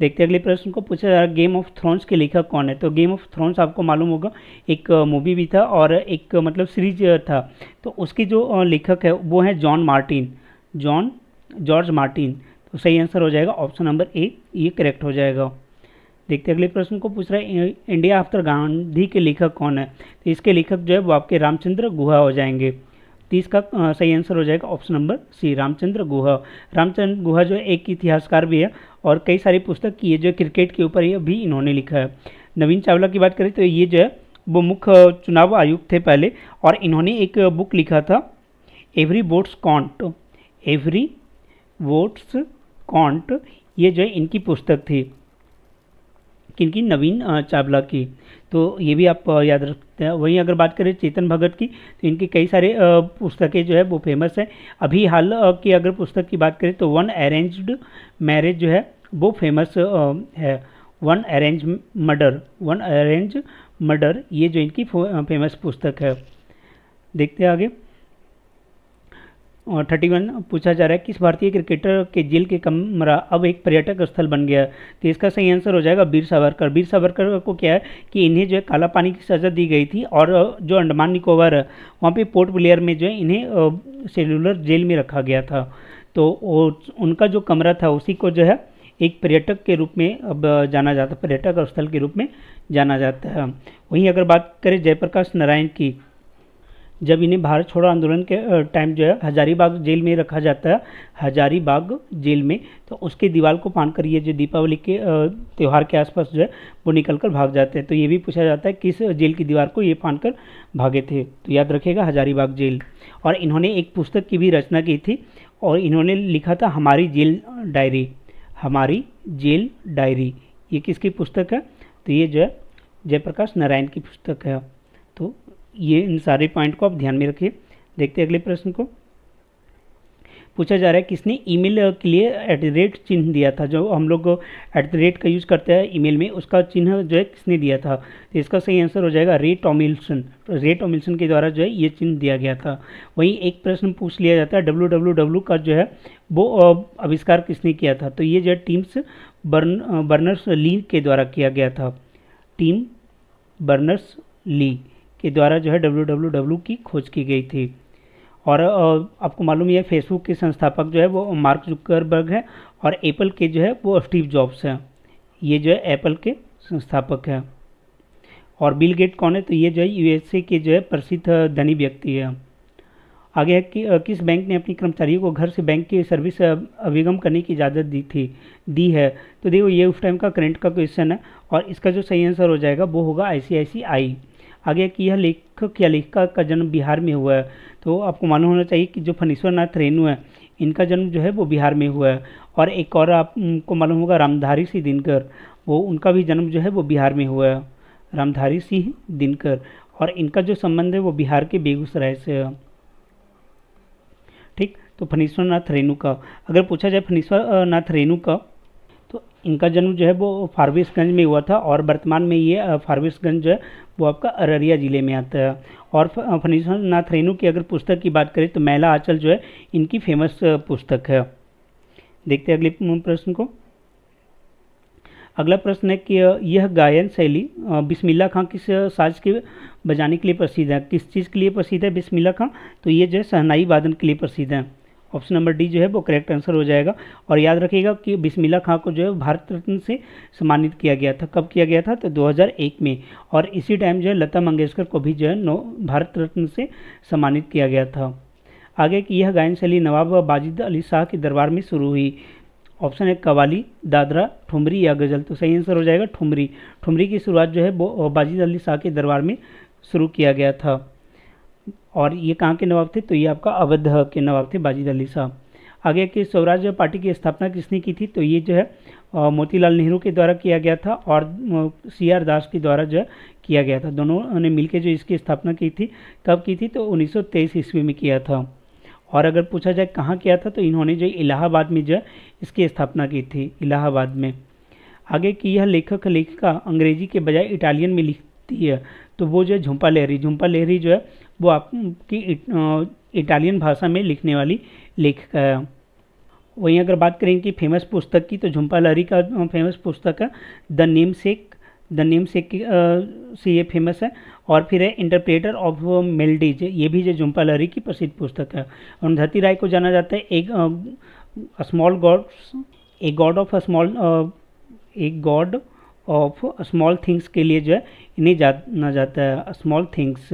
देखते हैं अगले प्रश्न को पूछा जा रहा है गेम ऑफ थ्रोन्स के लेखक कौन है तो गेम ऑफ थ्रोन्स आपको मालूम होगा एक मूवी भी था और एक मतलब सीरीज था तो उसकी जो लेखक है वो है John Martin John George Martin तो सही आंसर हो जाएगा ऑप्शन नंबर ए ये करेक्ट हो जाएगा देखते अगले प्रश्न को पूछ रहा है इंडिया आफ्टर गांधी के लेखक कौन है तो इसके लेखक जो है वो आपके रामचंद्र गुहा हो जाएंगे तो इसका सही आंसर हो जाएगा option number C Ramachandra Guha Ramachandra Guha जो एक इतिहासकार भी है और कई सारी पुस्तक की है जो क्रिकेट के ऊपर ये भी इन्होंने लिखा है नवीन चावला की बात करें तो ये जो है वो मुख्य चुनाव आयुक्त थे पहले और इन्होंने एक बुक लिखा था every votes count every votes count ये जो है इनकी पुस्तक थी किनकी नवीन चावला की तो ये भी आप याद रखते हैं वहीं अगर बात करें चेतन भगत की तो इनकी कई सारे पुस्तकें जो है वो फेमस हैं अभी हाल की अगर पुस्तक की बात करें तो वन अरेंज्ड मैरिज जो है वो फेमस है one arrange murder one arrange murder ये जो इनकी फेमस पुस्तक है देखते हैं आगे थर्टी वन पूछा जा रहा है किस भारतीय क्रिकेटर के जेल के कमरा अब एक पर्यटक स्थल बन गया तो इसका सही आंसर हो जाएगा वीर सावरकर वीर सावरकर को क्या है कि इन्हें जो है काला पानी की सज़ा दी गई थी और जो अंडमान निकोबार है वहाँ पे पोर्ट ब्लेयर में जो है इन्हें सेलुलर जेल में रखा गया था तो उनका जो कमरा था उसी को जो है एक पर्यटक के रूप में अब जाना जाता है पर्यटक स्थल के रूप में जाना जाता है वहीं अगर बात करें जयप्रकाश नारायण की जब इन्हें भारत छोड़ो आंदोलन के टाइम जो है हजारीबाग जेल में रखा जाता है हजारीबाग जेल में तो उसके दीवार को पान कर ये जो दीपावली के त्यौहार के आसपास जो है वो निकल कर भाग जाते हैं तो ये भी पूछा जाता है किस जेल की दीवार को ये पान कर भागे थे तो याद रखेगा हजारीबाग जेल और इन्होंने एक पुस्तक की भी रचना की थी और इन्होंने लिखा था हमारी जेल डायरी हमारी जेल डायरी ये किसकी पुस्तक है तो ये जो है जयप्रकाश नारायण की पुस्तक है ये इन सारे पॉइंट को आप ध्यान में रखिए देखते अगले प्रश्न को पूछा जा रहा है किसने ईमेल के लिए एट द रेट चिन्ह दिया था जो हम लोग एट द रेट का यूज़ करते हैं ईमेल में उसका चिन्ह जो है किसने दिया था तो इसका सही आंसर हो जाएगा रे टॉमिल्सन रे टॉमिल्सन के द्वारा जो है ये चिन्ह दिया गया था वहीं एक प्रश्न पूछ लिया जाता है डब्ल्यू डब्ल्यू डब्ल्यू का जो है वो आविष्कार किसने किया था तो ये जो है टीम्स बर्न बर्नर्स ली के द्वारा किया गया था टीम बर्नर्स ली के द्वारा जो है डब्ल्यू की खोज की गई थी और आपको मालूम है फेसबुक के संस्थापक जो है वो मार्क जुकरबर्ग है और एप्पल के जो है वो स्टीव जॉब्स हैं ये जो है एप्पल के संस्थापक हैं और बिल गेट कौन है तो ये जो है यूएसए के जो है प्रसिद्ध धनी व्यक्ति है आगे है कि किस बैंक ने अपने कर्मचारियों को घर से बैंक की सर्विस अभिगम करने की इजाज़त दी थी दी है तो देखो ये उस टाइम का करंट का क्वेश्चन है और इसका जो सही आंसर हो जाएगा वो होगा आई आगे कि यह लेखक या लेखिका का जन्म बिहार में हुआ है तो आपको मालूम होना चाहिए कि जो फनीश्वर नाथ रेणु है इनका जन्म जो है वो बिहार में हुआ है और एक और आपको मालूम होगा रामधारी सिंह दिनकर वो उनका भी जन्म जो है वो बिहार में हुआ है रामधारी सिंह दिनकर और इनका जो संबंध है वो बिहार के बेगूसराय से है ठीक तो फनीश्वर नाथ रेणु का अगर पूछा जाए फनीश्वर नाथ रेणु का इनका जन्म जो है वो फारबिसगंज में हुआ था और वर्तमान में ये फारबिसगंज जो है वो आपका अररिया ज़िले में आता है और फणीश्वर नाथ रेणु की अगर पुस्तक की बात करें तो महिला आंचल जो है इनकी फेमस पुस्तक है देखते हैं अगले प्रश्न को अगला प्रश्न है कि यह गायन शैली बिस्मिल्ला खां किस साज के बजाने के लिए प्रसिद्ध है किस चीज़ के लिए प्रसिद्ध है बिस्मिल्ला खां तो ये जो है सहनाई वादन के लिए प्रसिद्ध है ऑप्शन नंबर डी जो है वो करेक्ट आंसर हो जाएगा और याद रखिएगा कि बिस्मिल्ला खां को जो है भारत रत्न से सम्मानित किया गया था कब किया गया था तो 2001 में और इसी टाइम जो है लता मंगेशकर को भी जो है नो भारत रत्न से सम्मानित किया गया था आगे की यह गायन शैली नवाब बाजिद अली शाह के दरबार में शुरू हुई ऑप्शन है कवाली दादरा ठुमरी या गज़ल तो सही आंसर हो जाएगा ठुमरी ठुमरी की शुरुआत जो है वो बाजिद अली शाह के दरबार में शुरू किया गया था और ये कहाँ के नवाब थे तो ये आपका अवध के नवाब थे बाजिद अली साहब आगे के स्वराज्य पार्टी की स्थापना किसने की थी तो ये जो है मोतीलाल नेहरू के द्वारा किया गया था और सी आर दास के द्वारा जो किया गया था दोनों ने मिलकर जो इसकी स्थापना की थी कब की थी तो 1923 ईस्वी में किया था और अगर पूछा जाए कहाँ किया था तो इन्होंने जो इलाहाबाद में जो इसकी स्थापना की थी इलाहाबाद में आगे की यह लेखक लेखिका अंग्रेजी के बजाय इटालियन में लिखती है तो वो जो है झुम्पा लहरी झुम्पा लहरी जो है वो आपकी इटालियन भाषा में लिखने वाली लेख है वहीं अगर बात करें कि फेमस पुस्तक की तो झुम्पा लहरी का फेमस पुस्तक है the namesake the namesake से ये फेमस है और फिर है इंटरप्रेटर ऑफ मेलडीज ये भी जो झुम्पा लहरी की प्रसिद्ध पुस्तक है और धरती राय को जाना जाता है एक small god a god of a small एक गॉड ऑफ स्मॉल थिंग्स के लिए जो है इन्हें जाना जाता है स्मॉल थिंग्स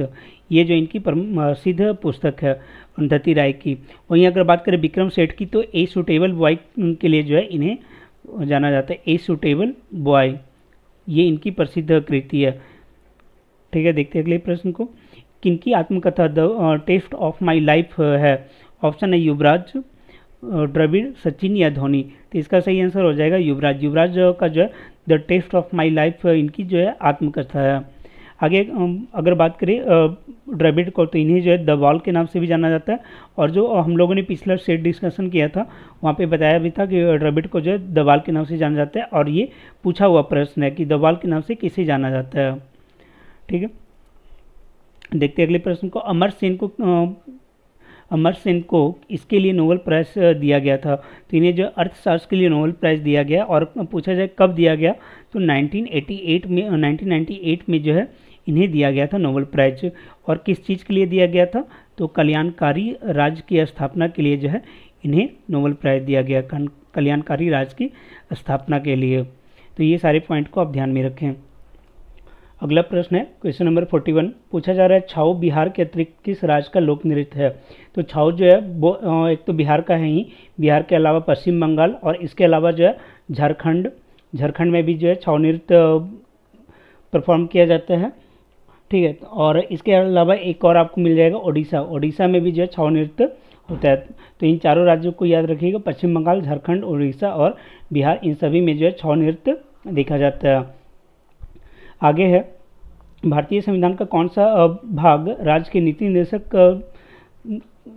ये जो इनकी प्रसिद्ध पुस्तक है धती राय की वहीं अगर बात करें विक्रम सेठ की तो ए सुटेबल बॉय के लिए जो है इन्हें जाना जाता है ए सुटेबल बॉय ये इनकी प्रसिद्ध कृति है ठीक है देखते हैं अगले प्रश्न को किनकी आत्मकथा the test of my life है ऑप्शन है युवराज द्रविड़ सचिन या धोनी तो इसका सही आंसर हो जाएगा युवराज युवराज का जो है the test of my life इनकी जो है आत्मकथा है आगे अगर बात करें ड्रेबिड को तो इन्हें जो है द वॉल के नाम से भी जाना जाता है और जो हम लोगों ने पिछला सेट डिस्कशन किया था वहाँ पे बताया भी था कि ड्रेबिड को जो है द वॉल के नाम से जाना जाता है और ये पूछा हुआ प्रश्न है कि द वॉल के नाम से किसे जाना जाता है ठीक है देखते अगले प्रश्न को अमर सेन को अमर सेन को इसके लिए नोबल प्राइज दिया गया था तो इन्हें जो अर्थशास्त्र के लिए नोबल प्राइज दिया गया और पूछा जाए कब दिया गया तो 1988 में 1998 में जो है इन्हें दिया गया था नोबल प्राइज और किस चीज़ के लिए दिया गया था तो कल्याणकारी राज्य की स्थापना के लिए जो है इन्हें नोबल प्राइज दिया गया कल्याणकारी राज्य की स्थापना के लिए तो ये सारे पॉइंट को आप ध्यान में रखें अगला प्रश्न है क्वेश्चन नंबर फोर्टी वन पूछा जा रहा है छाओ बिहार के अतिरिक्त किस राज्य का लोक नृत्य है तो छाओ जो है वो एक तो बिहार का है ही बिहार के अलावा पश्चिम बंगाल और इसके अलावा जो है झारखंड झारखंड में भी जो है छाओ नृत्य परफॉर्म किया जाता है ठीक है तो और इसके अलावा एक और आपको मिल जाएगा ओडिशा ओडिशा में भी जो है छाव नृत्य होता है तो इन चारों राज्यों को याद रखिएगा पश्चिम बंगाल झारखंड उड़ीसा और बिहार इन सभी में जो है छाव नृत्य देखा जाता है आगे है भारतीय संविधान का कौन सा भाग राज्य के नीति निर्देशक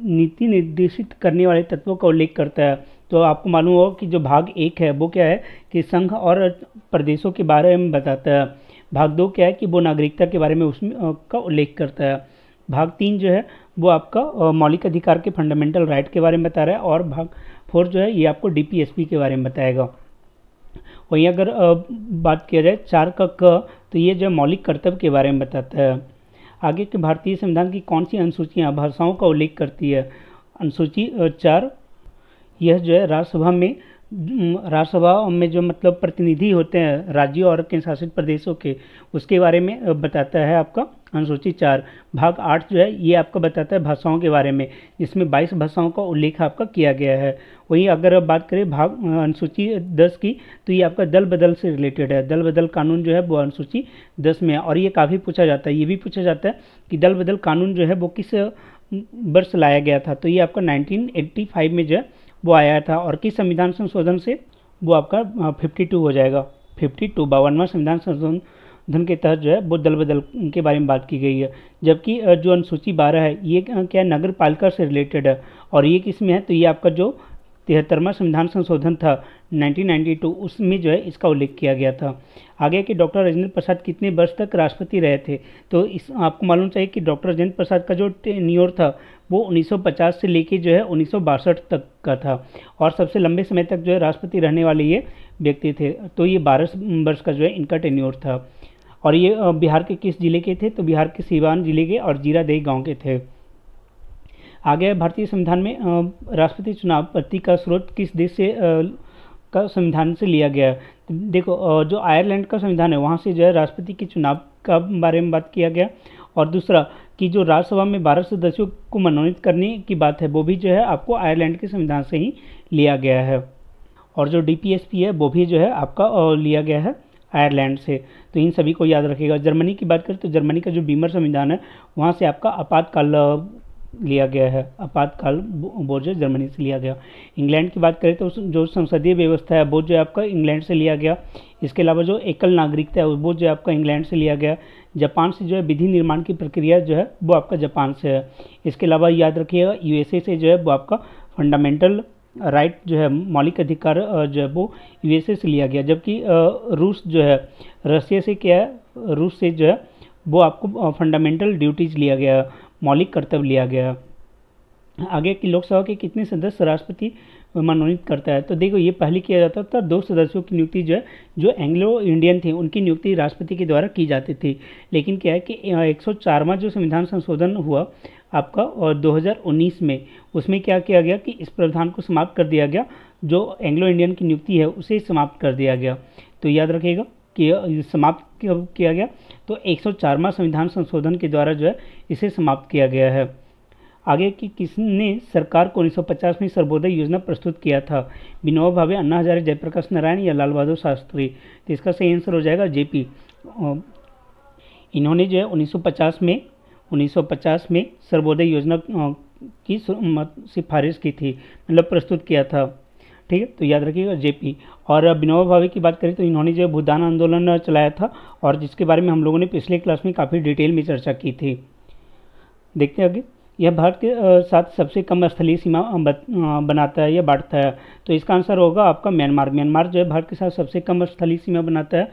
नीति निर्देशित करने वाले तत्वों का उल्लेख करता है तो आपको मालूम होगा कि जो भाग एक है वो क्या है कि संघ और प्रदेशों के बारे में बताता है भाग दो क्या है कि वो नागरिकता के बारे में उसमें का उल्लेख करता है भाग तीन जो है वो आपका मौलिक अधिकार के फंडामेंटल राइट के बारे में बता रहा है और भाग फोर जो है ये आपको डीपीएसपी के बारे में बताएगा वहीं अगर बात किया जाए चार का क तो ये जो मौलिक कर्तव्य के बारे में बताता है आगे के भारतीय संविधान की कौन सी अनुसूचियाँ भाषाओं का उल्लेख करती है अनुसूची चार यह जो है राज्यसभा में राज्यसभा में जो मतलब प्रतिनिधि होते हैं राज्यों और केंद्र शासित प्रदेशों के उसके बारे में बताता है आपका अनुसूची चार भाग आठ जो है ये आपका बताता है भाषाओं के बारे में जिसमें बाईस भाषाओं का उल्लेख आपका किया गया है वहीं अगर बात करें भाग अनुसूची दस की तो ये आपका दल बदल से रिलेटेड है दल बदल कानून जो है वो अनुसूची दस में है और ये काफ़ी पूछा जाता है ये भी पूछा जाता है कि दल बदल कानून जो है वो किस वर्ष लाया गया था तो ये आपका नाइनटीन में जो है वो आया था और किस संविधान संशोधन से वो आपका फिफ्टी टू हो जाएगा फिफ्टी टू बावनवा संविधान संशोधन के तहत जो है वो दल बदल के बारे में बात की गई है जबकि जो अनुसूची बारह है ये क्या नगर पालिका से रिलेटेड है और ये किस में है तो ये आपका जो तिहत्तरवा संविधान संशोधन था 1992 उसमें जो है इसका उल्लेख किया गया था आगे कि डॉक्टर राजेंद्र प्रसाद कितने वर्ष तक राष्ट्रपति रहे थे तो इस आपको मालूम चाहिए कि डॉक्टर राजेंद्र प्रसाद का जो टेन्योर था वो 1950 से लेके जो है उन्नीस तक का था और सबसे लंबे समय तक जो है राष्ट्रपति रहने वाले ये व्यक्ति थे तो ये बारह वर्ष का जो है इनका टेन्योर था और ये बिहार के किस जिले के थे तो बिहार के सीवान जिले के और जीरादेही गाँव के थे आगे भारतीय संविधान में राष्ट्रपति चुनाव प्रति का स्रोत किस देश से का संविधान से लिया गया देखो जो आयरलैंड का संविधान है वहाँ से जो है राष्ट्रपति के चुनाव का बारे में बात किया गया और दूसरा कि जो राज्यसभा में बारह सदस्यों को मनोनीत करने की बात है वो भी जो है आपको आयरलैंड के संविधान से ही लिया गया है और जो डी है वो भी जो है आपका लिया गया है आयरलैंड से तो इन सभी को याद रखिएगा जर्मनी की बात करें तो जर्मनी का जो बीमर संविधान है वहाँ से आपका आपातकाल लिया गया है आपातकाल वो जो जर्मनी से लिया गया इंग्लैंड की बात करें तो जो संसदीय व्यवस्था है वो जो है आपका इंग्लैंड से लिया गया इसके अलावा जो एकल नागरिकता है वो जो है आपका इंग्लैंड से लिया गया जापान से जो है विधि निर्माण की प्रक्रिया जो है वो आपका जापान से है इसके अलावा याद रखिएगा यूएसए से जो है वो आपका फंडामेंटल राइट जो है मौलिक अधिकार जो है वो यूएसए से लिया गया जबकि रूस जो है रशिया से क्या है रूस से जो है वो आपको फंडामेंटल ड्यूटीज लिया गया मौलिक कर्तव्य लिया गया आगे की लोकसभा के कितने सदस्य राष्ट्रपति मनोनीत करता है तो देखो ये पहले किया जाता था दो सदस्यों की नियुक्ति जो है जो एंग्लो इंडियन थे उनकी नियुक्ति राष्ट्रपति के द्वारा की जाती थी लेकिन क्या है कि एक जो संविधान संशोधन हुआ आपका और 2019 में उसमें क्या किया गया कि इस प्रावधान को समाप्त कर दिया गया जो एंग्लो इंडियन की नियुक्ति है उसे समाप्त कर दिया गया तो याद रखिएगा कि समाप्त किया गया तो एक संविधान संशोधन के द्वारा जो है इसे समाप्त किया गया है आगे कि किसने सरकार को पचास में सर्वोदय योजना प्रस्तुत किया था विनोबा भावे अन्ना हजारे जयप्रकाश नारायण या लाल बहादुर शास्त्री तो इसका सही आंसर हो जाएगा जेपी इन्होंने जो है 1950 में 1950 में सर्वोदय योजना की सिफारिश की थी मतलब प्रस्तुत किया था ठीक है तो याद रखिएगा जेपी और विनोबा भावे की बात करें तो इन्होंने जो है भूदान आंदोलन चलाया था और जिसके बारे में हम लोगों ने पिछले क्लास में काफ़ी डिटेल में चर्चा की थी देखते हैं आगे यह भारत के साथ सबसे कम स्थलीय सीमा बनाता है या बांटता है तो इसका आंसर होगा आपका म्यांमार म्यांमार जो है भारत के साथ सबसे कम स्थलीय सीमा बनाता है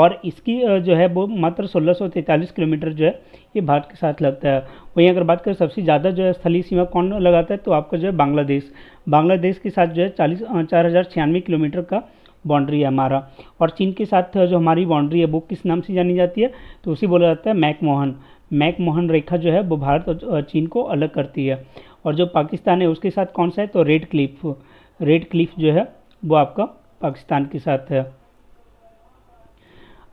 और इसकी जो है वो मात्र सोलह किलोमीटर जो है ये भारत के साथ लगता है वहीं अगर बात करें सबसे ज़्यादा जो है स्थलीय सीमा कौन लगाता है तो आपका जो है बांग्लादेश बांग्लादेश के साथ जो है चालीस चार किलोमीटर का बाउंड्री है हमारा और चीन के साथ जो हमारी बाउंड्री है वो किस नाम से जानी जाती है तो उसे बोला जाता है मैकमोहन मैक मोहन रेखा जो है वो भारत और चीन को अलग करती है और जो पाकिस्तान है उसके साथ कौन सा है तो रेड क्लिफ रेड क्लिफ जो है वो आपका पाकिस्तान के साथ है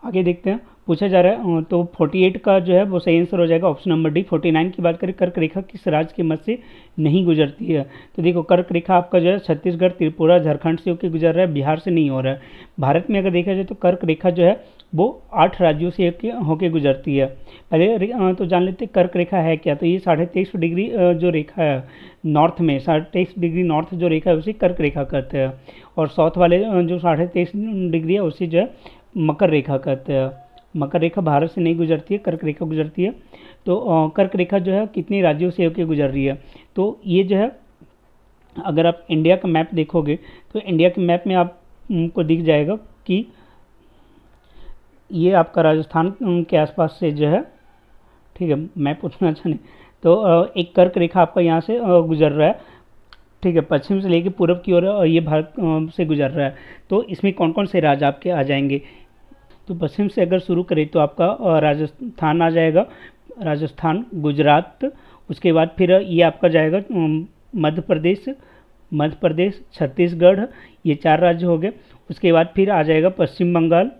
आगे देखते हैं पूछा जा रहा है तो 48 का जो है वो सही आंसर हो जाएगा ऑप्शन नंबर डी 49 की बात करें कर्क रेखा किस राज्य के मध्य से नहीं गुजरती है तो देखो कर्क रेखा आपका जो है छत्तीसगढ़ त्रिपुरा झारखंड से होकर गुजर रहा है बिहार से नहीं हो रहा है भारत में अगर देखा जाए तो कर्क रेखा जो है वो आठ राज्यों से होकर होके गुजरती है पहले तो जान लेते कर्क रेखा है क्या तो ये साढ़े तेईस डिग्री जो रेखा है नॉर्थ में साढ़े तेईस डिग्री नॉर्थ जो रेखा है उसे कर्क रेखा कहते हैं और साउथ वाले जो साढ़े तेईस डिग्री है उसे जो है मकर रेखा कहते हैं मकर रेखा भारत से नहीं गुजरती है कर्क रेखा गुजरती है तो कर्क रेखा जो है कितने राज्यों से होकर गुजर रही है तो ये जो है अगर आप इंडिया का मैप देखोगे तो इंडिया के मैप में आपको दिख जाएगा कि ये आपका राजस्थान के आसपास से जो है ठीक है मैं पूछना अच्छा नहीं तो एक कर्क रेखा आपका यहाँ से गुजर रहा है ठीक है पश्चिम से लेकर पूर्व की ओर ये भारत से गुजर रहा है तो इसमें कौन कौन से राज्य आपके आ जाएंगे तो पश्चिम से अगर शुरू करें तो आपका राजस्थान आ जाएगा राजस्थान गुजरात उसके बाद फिर ये आपका जाएगा मध्य प्रदेश मध्य प्रदेश छत्तीसगढ़ ये चार राज्य हो गए उसके बाद फिर आ जाएगा पश्चिम बंगाल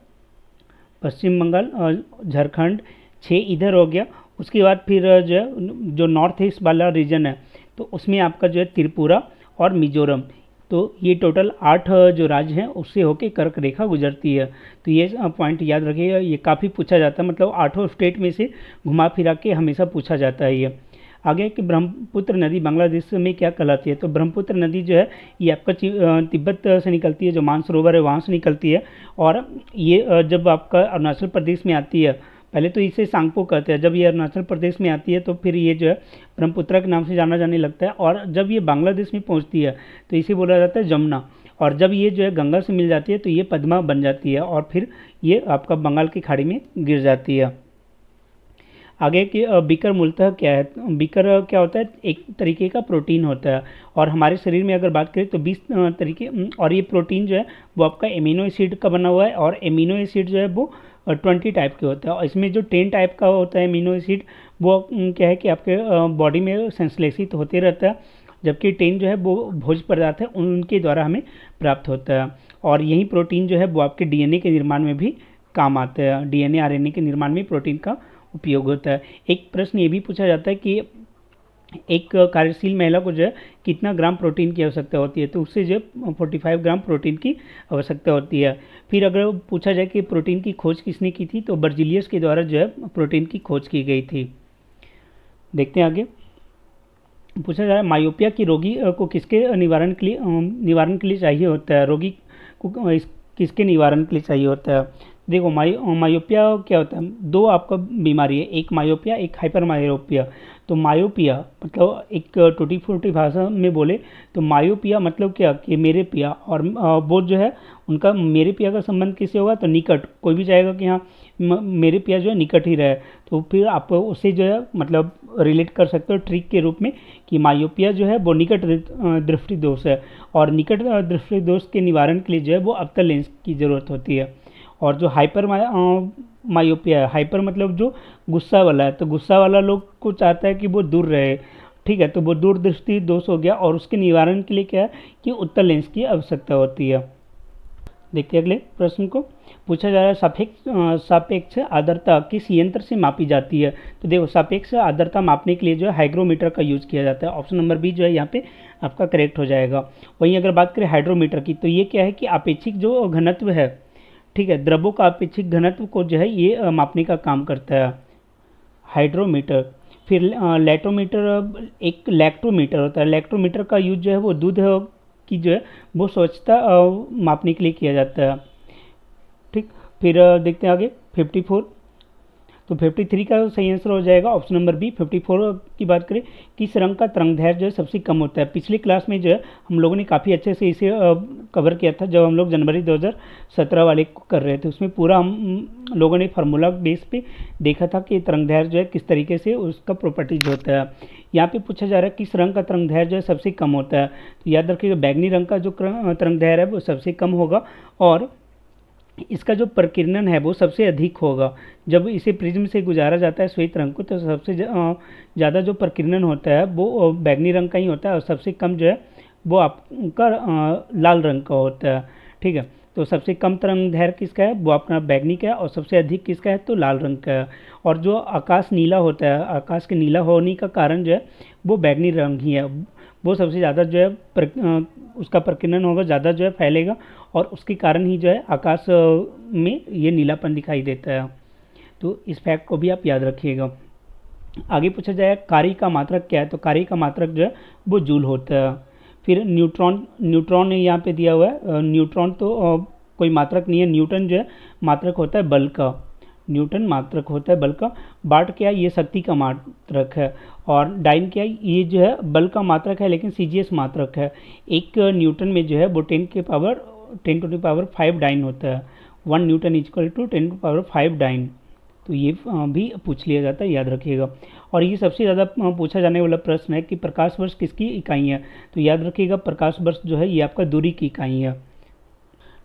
पश्चिम बंगाल और झारखंड छः इधर हो गया उसके बाद फिर जो है जो नॉर्थ ईस्ट वाला रीजन है तो उसमें आपका जो है त्रिपुरा और मिजोरम तो ये टोटल आठ जो राज्य हैं उससे होके कर्क रेखा गुजरती है तो ये पॉइंट याद रखिएगा ये काफ़ी पूछा जाता है मतलब आठों स्टेट में से घुमा फिरा के हमेशा पूछा जाता है ये आगे कि ब्रह्मपुत्र नदी बांग्लादेश में क्या कहलाती है तो ब्रह्मपुत्र नदी जो है ये आपका तिब्बत से निकलती है जो मानसरोवर है वहाँ से निकलती है और ये जब आपका अरुणाचल प्रदेश में आती है पहले तो इसे सांगपो कहते हैं जब ये अरुणाचल प्रदेश में आती है तो फिर ये जो है ब्रह्मपुत्रा के नाम से जाना जाने लगता है और जब ये बांग्लादेश में पहुँचती है तो इसे बोला जाता है जमुना और जब ये जो है गंगा से मिल जाती है तो ये पद्मा बन जाती है और फिर ये आपका बंगाल की खाड़ी में गिर जाती है आगे कि बिकर मूलतः क्या है बिकर क्या होता है एक तरीके का प्रोटीन होता है और हमारे शरीर में अगर बात करें तो बीस तरीके और ये प्रोटीन जो है वो आपका एमिनो एसिड का बना हुआ है और एमिनो एसिड जो है वो ट्वेंटी टाइप के होता है और इसमें जो टेन टाइप का होता है एमिनो एसिड वो क्या है कि आपके बॉडी में संश्लेषित होते रहता है जबकि टेन जो है वो भोज पदार्थ है उनके द्वारा हमें प्राप्त होता है और यही प्रोटीन जो है वो आपके डी के निर्माण में भी काम आता है डी एन के निर्माण में प्रोटीन का उपयोग होता है एक प्रश्न ये भी पूछा जाता है कि एक कार्यशील महिला को जो है कितना ग्राम प्रोटीन की आवश्यकता होती है तो उससे जो है फोर्टी फाइव ग्राम प्रोटीन की आवश्यकता होती है फिर अगर पूछा जाए कि प्रोटीन की खोज किसने की थी तो बर्जिलियस के द्वारा जो है प्रोटीन की खोज की गई थी देखते हैं आगे पूछा जा रहा है मायोपिया की रोगी को किसके निवारण के लिए निवारण के लिए चाहिए होता है रोगी को किसके निवारण के लिए चाहिए होता है देखो मायो मायोपिया क्या होता है दो आपका बीमारी है एक मायोपिया एक हाइपर मायोपिया तो मायोपिया मतलब एक टूटी फूटी भाषा में बोले तो मायोपिया मतलब क्या कि मेरे पिया और वो जो है उनका मेरे पिया का संबंध किससे होगा तो निकट कोई भी चाहेगा कि हाँ मेरे पिया जो है निकट ही रहे तो फिर आप उसे जो है मतलब रिलेट कर सकते हो ट्रिक के रूप में कि मायोपिया जो है वो निकट दृष्टि दोष है और निकट दृष्टि दोष के निवारण के लिए जो है वो अवतल लेंस की ज़रूरत होती है और जो हाइपर मायोपिया है हाइपर मतलब जो गुस्सा वाला है तो गुस्सा वाला लोग को चाहता है कि वो दूर रहे ठीक है तो वो दूरदृष्टि दोष हो गया और उसके निवारण के लिए क्या है कि उत्तर लेंस की आवश्यकता होती है देखते अगले प्रश्न को पूछा जा रहा है सापेक्ष सापेक्ष आदरता किस यंत्र से मापी जाती है तो देखो सापेक्ष आदरता मापने के लिए जो है हाइग्रोमीटर का यूज़ किया जाता है ऑप्शन नंबर बी जो है यहाँ पे आपका करेक्ट हो जाएगा वहीं अगर बात करें हाइड्रोमीटर की तो ये क्या है कि अपेक्षिक जो घनत्व है ठीक है द्रव्यों का अपेक्षिक घनत्व को जो है ये मापने का काम करता है हाइड्रोमीटर फिर लेट्रोमीटर एक लैक्टोमीटर होता है लैक्टोमीटर का यूज जो है वो दूध की जो है वो स्वच्छता मापने के लिए किया जाता है ठीक फिर देखते हैं आगे फिफ्टी फोर तो 53 का सही आंसर हो जाएगा ऑप्शन नंबर बी 54 की बात करें किस रंग का तरंग धैर्य जो है सबसे कम होता है पिछली क्लास में जो है हम लोगों ने काफ़ी अच्छे से इसे कवर किया था जब हम लोग जनवरी 2017 वाले को कर रहे थे उसमें पूरा हम लोगों ने फार्मूला बेस पे देखा था कि तरंग धैर्य जो है किस तरीके से उसका प्रॉपर्टीज होता है यहाँ पे पूछा जा रहा है किस रंग का तरंग धैर्य जो है सबसे कम होता है तो याद रखिएगा बैगनी रंग का जो तरंग धैर्य है वो सबसे कम होगा और इसका जो प्रकीर्णन है वो सबसे अधिक होगा जब इसे प्रिज्म से गुजारा जाता है श्वेत रंग को तो सबसे ज़्यादा जो प्रकीर्णन होता है वो बैगनी रंग का ही होता है और सबसे कम जो है वो आपका लाल रंग का होता है ठीक है तो सबसे कम तरंग धैर्य किसका है वो अपना बैगनी का है और सबसे अधिक किसका है तो लाल रंग का है और जो आकाश नीला होता है आकाश के नीला होने का कारण जो है वो बैगनी रंग ही है वो सबसे ज़्यादा जो है पर, उसका प्रकीर्णन होगा ज़्यादा जो है फैलेगा और उसके कारण ही जो है आकाश में ये नीलापन दिखाई देता है तो इस फैक्ट को भी आप याद रखिएगा आगे पूछा जाए कार्य का मात्रक क्या है तो कार्य का मात्रक जो है वो जूल होता है फिर न्यूट्रॉन न्यूट्रॉन ने यहाँ पे दिया हुआ है न्यूट्रॉन तो कोई मात्रक नहीं है न्यूटन जो है मात्रक होता है बल का न्यूटन मात्रक होता है बल का बाट क्या है ये शक्ति का मात्रक है और डाइन क्या है ये जो है बल का मात्रक है लेकिन सी मात्रक है एक न्यूटन में जो है वो टेन के power ten to power five dyne होता है one newton equal to ten to power five dyne तो ये भी पूछ लिया जाता है याद रखिएगा और ये सबसे ज़्यादा पूछा जाने वाला प्रश्न है कि प्रकाश वर्ष किसकी इकाई है तो याद रखिएगा प्रकाश वर्ष जो है ये आपका दूरी की इकाई है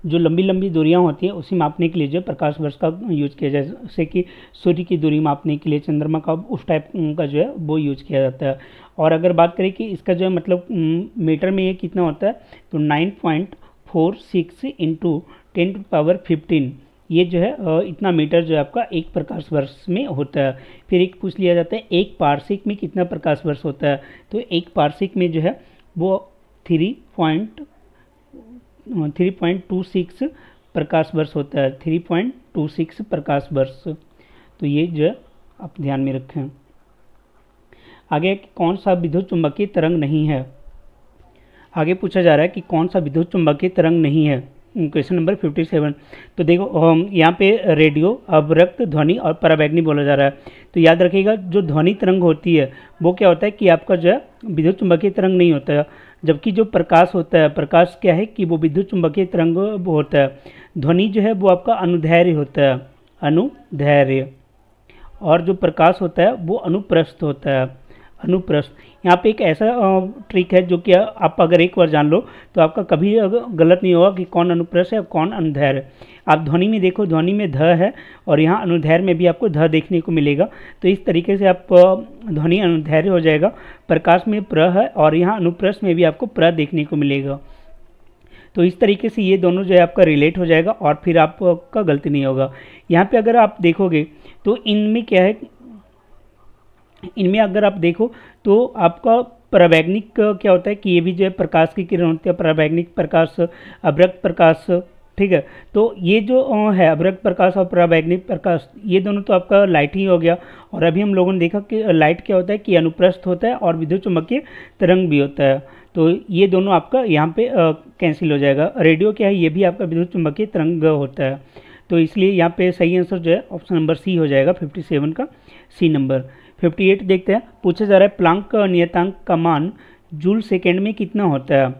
जो लंबी लंबी दूरियां होती हैं उसी मापने के लिए जो प्रकाश वर्ष का यूज किया जाए जैसे कि सूर्य की दूरी मापने के लिए चंद्रमा का उस टाइप का जो है वो यूज किया जाता है और अगर बात करें कि इसका जो है मतलब मीटर में ये कितना होता है तो nine point four six into ten to power fifteen ये जो है इतना मीटर जो है आपका एक प्रकाश वर्ष में होता है फिर एक पूछ लिया जाता है एक पार्सिक में कितना प्रकाश वर्ष होता है तो एक पार्सिक में जो है वो three point three point two six प्रकाश वर्ष होता है थ्री पॉइंट टू सिक्स प्रकाश वर्ष तो ये जो है आप ध्यान में रखें आगे कौन सा विद्युत चुंबकीय तरंग नहीं है आगे पूछा जा रहा है कि कौन सा विद्युत चुंबकीय तरंग नहीं है क्वेश्चन नंबर फिफ्टी सेवन तो देखो यहाँ पे रेडियो अवरक्त ध्वनि और पराबैग्नि बोला जा रहा है तो याद रखिएगा जो ध्वनि तरंग होती है वो क्या होता है कि आपका जो है विद्युत चुंबकीय तरंग नहीं होता है जबकि जो प्रकाश होता है प्रकाश क्या है कि वो विद्युत चुंबकीय तरंग होता है ध्वनि जो है वो आपका अनुधैर्य होता है अनुधैर्य और जो प्रकाश होता है वो अनुप्रस्थ होता है अनुप्रस्थ यहाँ पे एक ऐसा ट्रिक है जो कि आप अगर एक बार जान लो तो आपका कभी गलत नहीं होगा कि कौन अनुप्रस है और कौन अनुधैर्य है आप ध्वनि में देखो ध्वनि में ध है और यहाँ अनुधैर्य में भी आपको ध देखने को मिलेगा तो इस तरीके से आप ध्वनि अनुधैर्य हो जाएगा प्रकाश में प्र है और यहाँ अनुप्रस में भी आपको प्र देखने को मिलेगा तो इस तरीके से ये दोनों जो है आपका रिलेट हो जाएगा और फिर आपका गलती नहीं होगा यहाँ पे अगर आप देखोगे तो इनमें क्या है इनमें अगर आप देखो तो आपका परावैग्निक क्या होता है कि ये भी जो है प्रकाश की किरण होती है परावैग्निक प्रकाश अभ्रक प्रकाश ठीक है तो ये जो है अभ्रक प्रकाश और परावैग्निक प्रकाश ये दोनों तो आपका लाइट ही हो गया और अभी हम लोगों ने देखा कि लाइट क्या होता है कि अनुप्रस्थ होता है और विद्युत चुम्बकीय तरंग भी होता है तो ये दोनों आपका यहाँ पे कैंसिल हो जाएगा रेडियो क्या है ये भी आपका विद्युत चुम्बकीय तरंग होता है तो इसलिए यहाँ पे सही आंसर जो है ऑप्शन नंबर सी हो जाएगा फिफ्टी सेवन का सी नंबर 58 देखते हैं पूछा जा रहा है प्लांक नियतांक का मान जूल सेकेंड में कितना होता है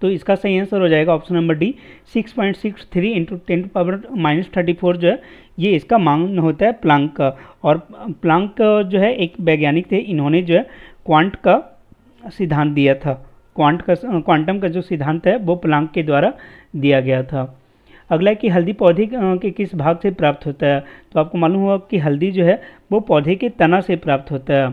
तो इसका सही आंसर हो जाएगा option number D 6.63 point six three into ten power minus thirty four जो है ये इसका मान होता है प्लांक का और प्लांक जो है एक वैज्ञानिक थे इन्होंने जो है क्वांट का सिद्धांत दिया था क्वांट का क्वांटम का जो सिद्धांत है वो प्लांक के द्वारा दिया गया था अगला है कि हल्दी पौधे के किस भाग से प्राप्त होता है तो आपको मालूम होगा कि हल्दी जो है वो पौधे के तना से प्राप्त होता है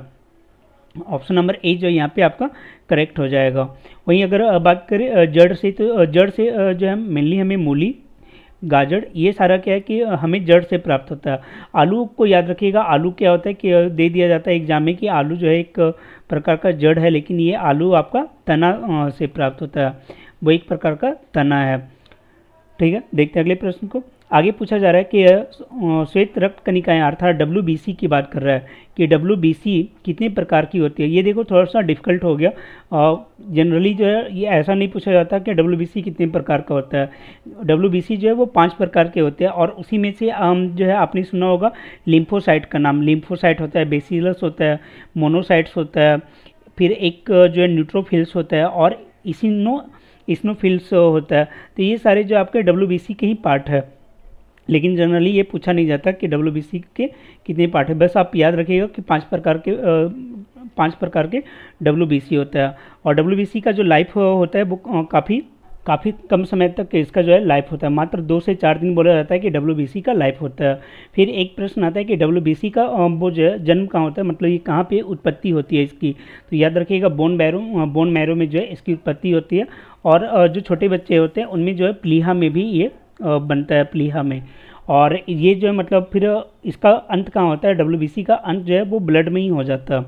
ऑप्शन नंबर ए जो यहाँ पे आपका करेक्ट हो जाएगा वहीं अगर बात करें जड़ से तो जड़ से जो है मेनली हमें मूली गाजर ये सारा क्या है कि हमें जड़ से प्राप्त होता है आलू को याद रखिएगा आलू क्या होता है कि दे दिया जाता है एग्जाम में कि आलू जो है एक प्रकार का जड़ है लेकिन ये आलू आपका तना से प्राप्त होता है वो एक प्रकार का तना है ठीक है देखते हैं अगले प्रश्न को आगे पूछा जा रहा है कि श्वेत रक्त कनिकाएँ अर्थात डब्ल्यू बी सी की बात कर रहा है कि डब्ल्यू बी सी कितने प्रकार की होती है ये देखो थोड़ा सा डिफिकल्ट हो गया और जनरली जो है ये ऐसा नहीं पूछा जाता कि डब्ल्यू बी सी कितने प्रकार का होता है डब्ल्यू बी सी जो है वो पांच प्रकार के होते हैं और उसी में से हम जो है आपने सुना होगा लिम्फोसाइट का नाम लिम्फोसाइट होता है बेसिलस होता है मोनोसाइट्स होता है फिर एक जो है न्यूट्रोफिल्स होता है और इसी नो फील्ड्स होता है तो ये सारे जो आपके डब्ल्यू के ही पार्ट है लेकिन जनरली ये पूछा नहीं जाता कि डब्ल्यू के कितने पार्ट है बस आप याद रखिएगा कि पांच प्रकार के पांच प्रकार के डब्ल्यू होता है और डब्ल्यू का जो लाइफ होता है वो काफ़ी काफ़ी कम समय तक इसका जो है लाइफ होता है मात्र दो से चार दिन बोला जाता है कि डब्ल्यू का लाइफ होता है फिर एक प्रश्न आता है कि डब्ल्यू का वो जो है जन्म कहाँ होता है मतलब ये कहाँ पे उत्पत्ति होती है इसकी तो याद रखिएगा बोन बैरो बोन मैरो में जो है इसकी उत्पत्ति होती है और जो छोटे बच्चे होते हैं उनमें जो है प्लीहा में भी ये बनता है प्लीहा में और ये जो है मतलब फिर इसका अंत कहाँ होता है डब्ल्यू का अंत जो है वो ब्लड में ही हो जाता है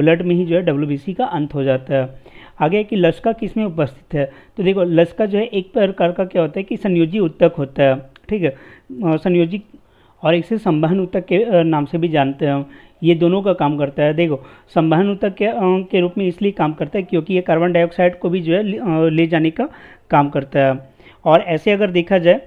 ब्लड में ही जो है डब्ल्यू का अंत हो जाता है आगे कि लस्का किस में उपस्थित है तो देखो लस्का जो है एक प्रकार का क्या होता है कि संयोजी उत्तक होता है ठीक है संयोजी और इसे संवहन उत्तक के नाम से भी जानते हैं ये दोनों का काम करता है देखो संवहन उत्तक के, के रूप में इसलिए काम करता है क्योंकि ये कार्बन डाइऑक्साइड को भी जो है ले जाने का काम करता है और ऐसे अगर देखा जाए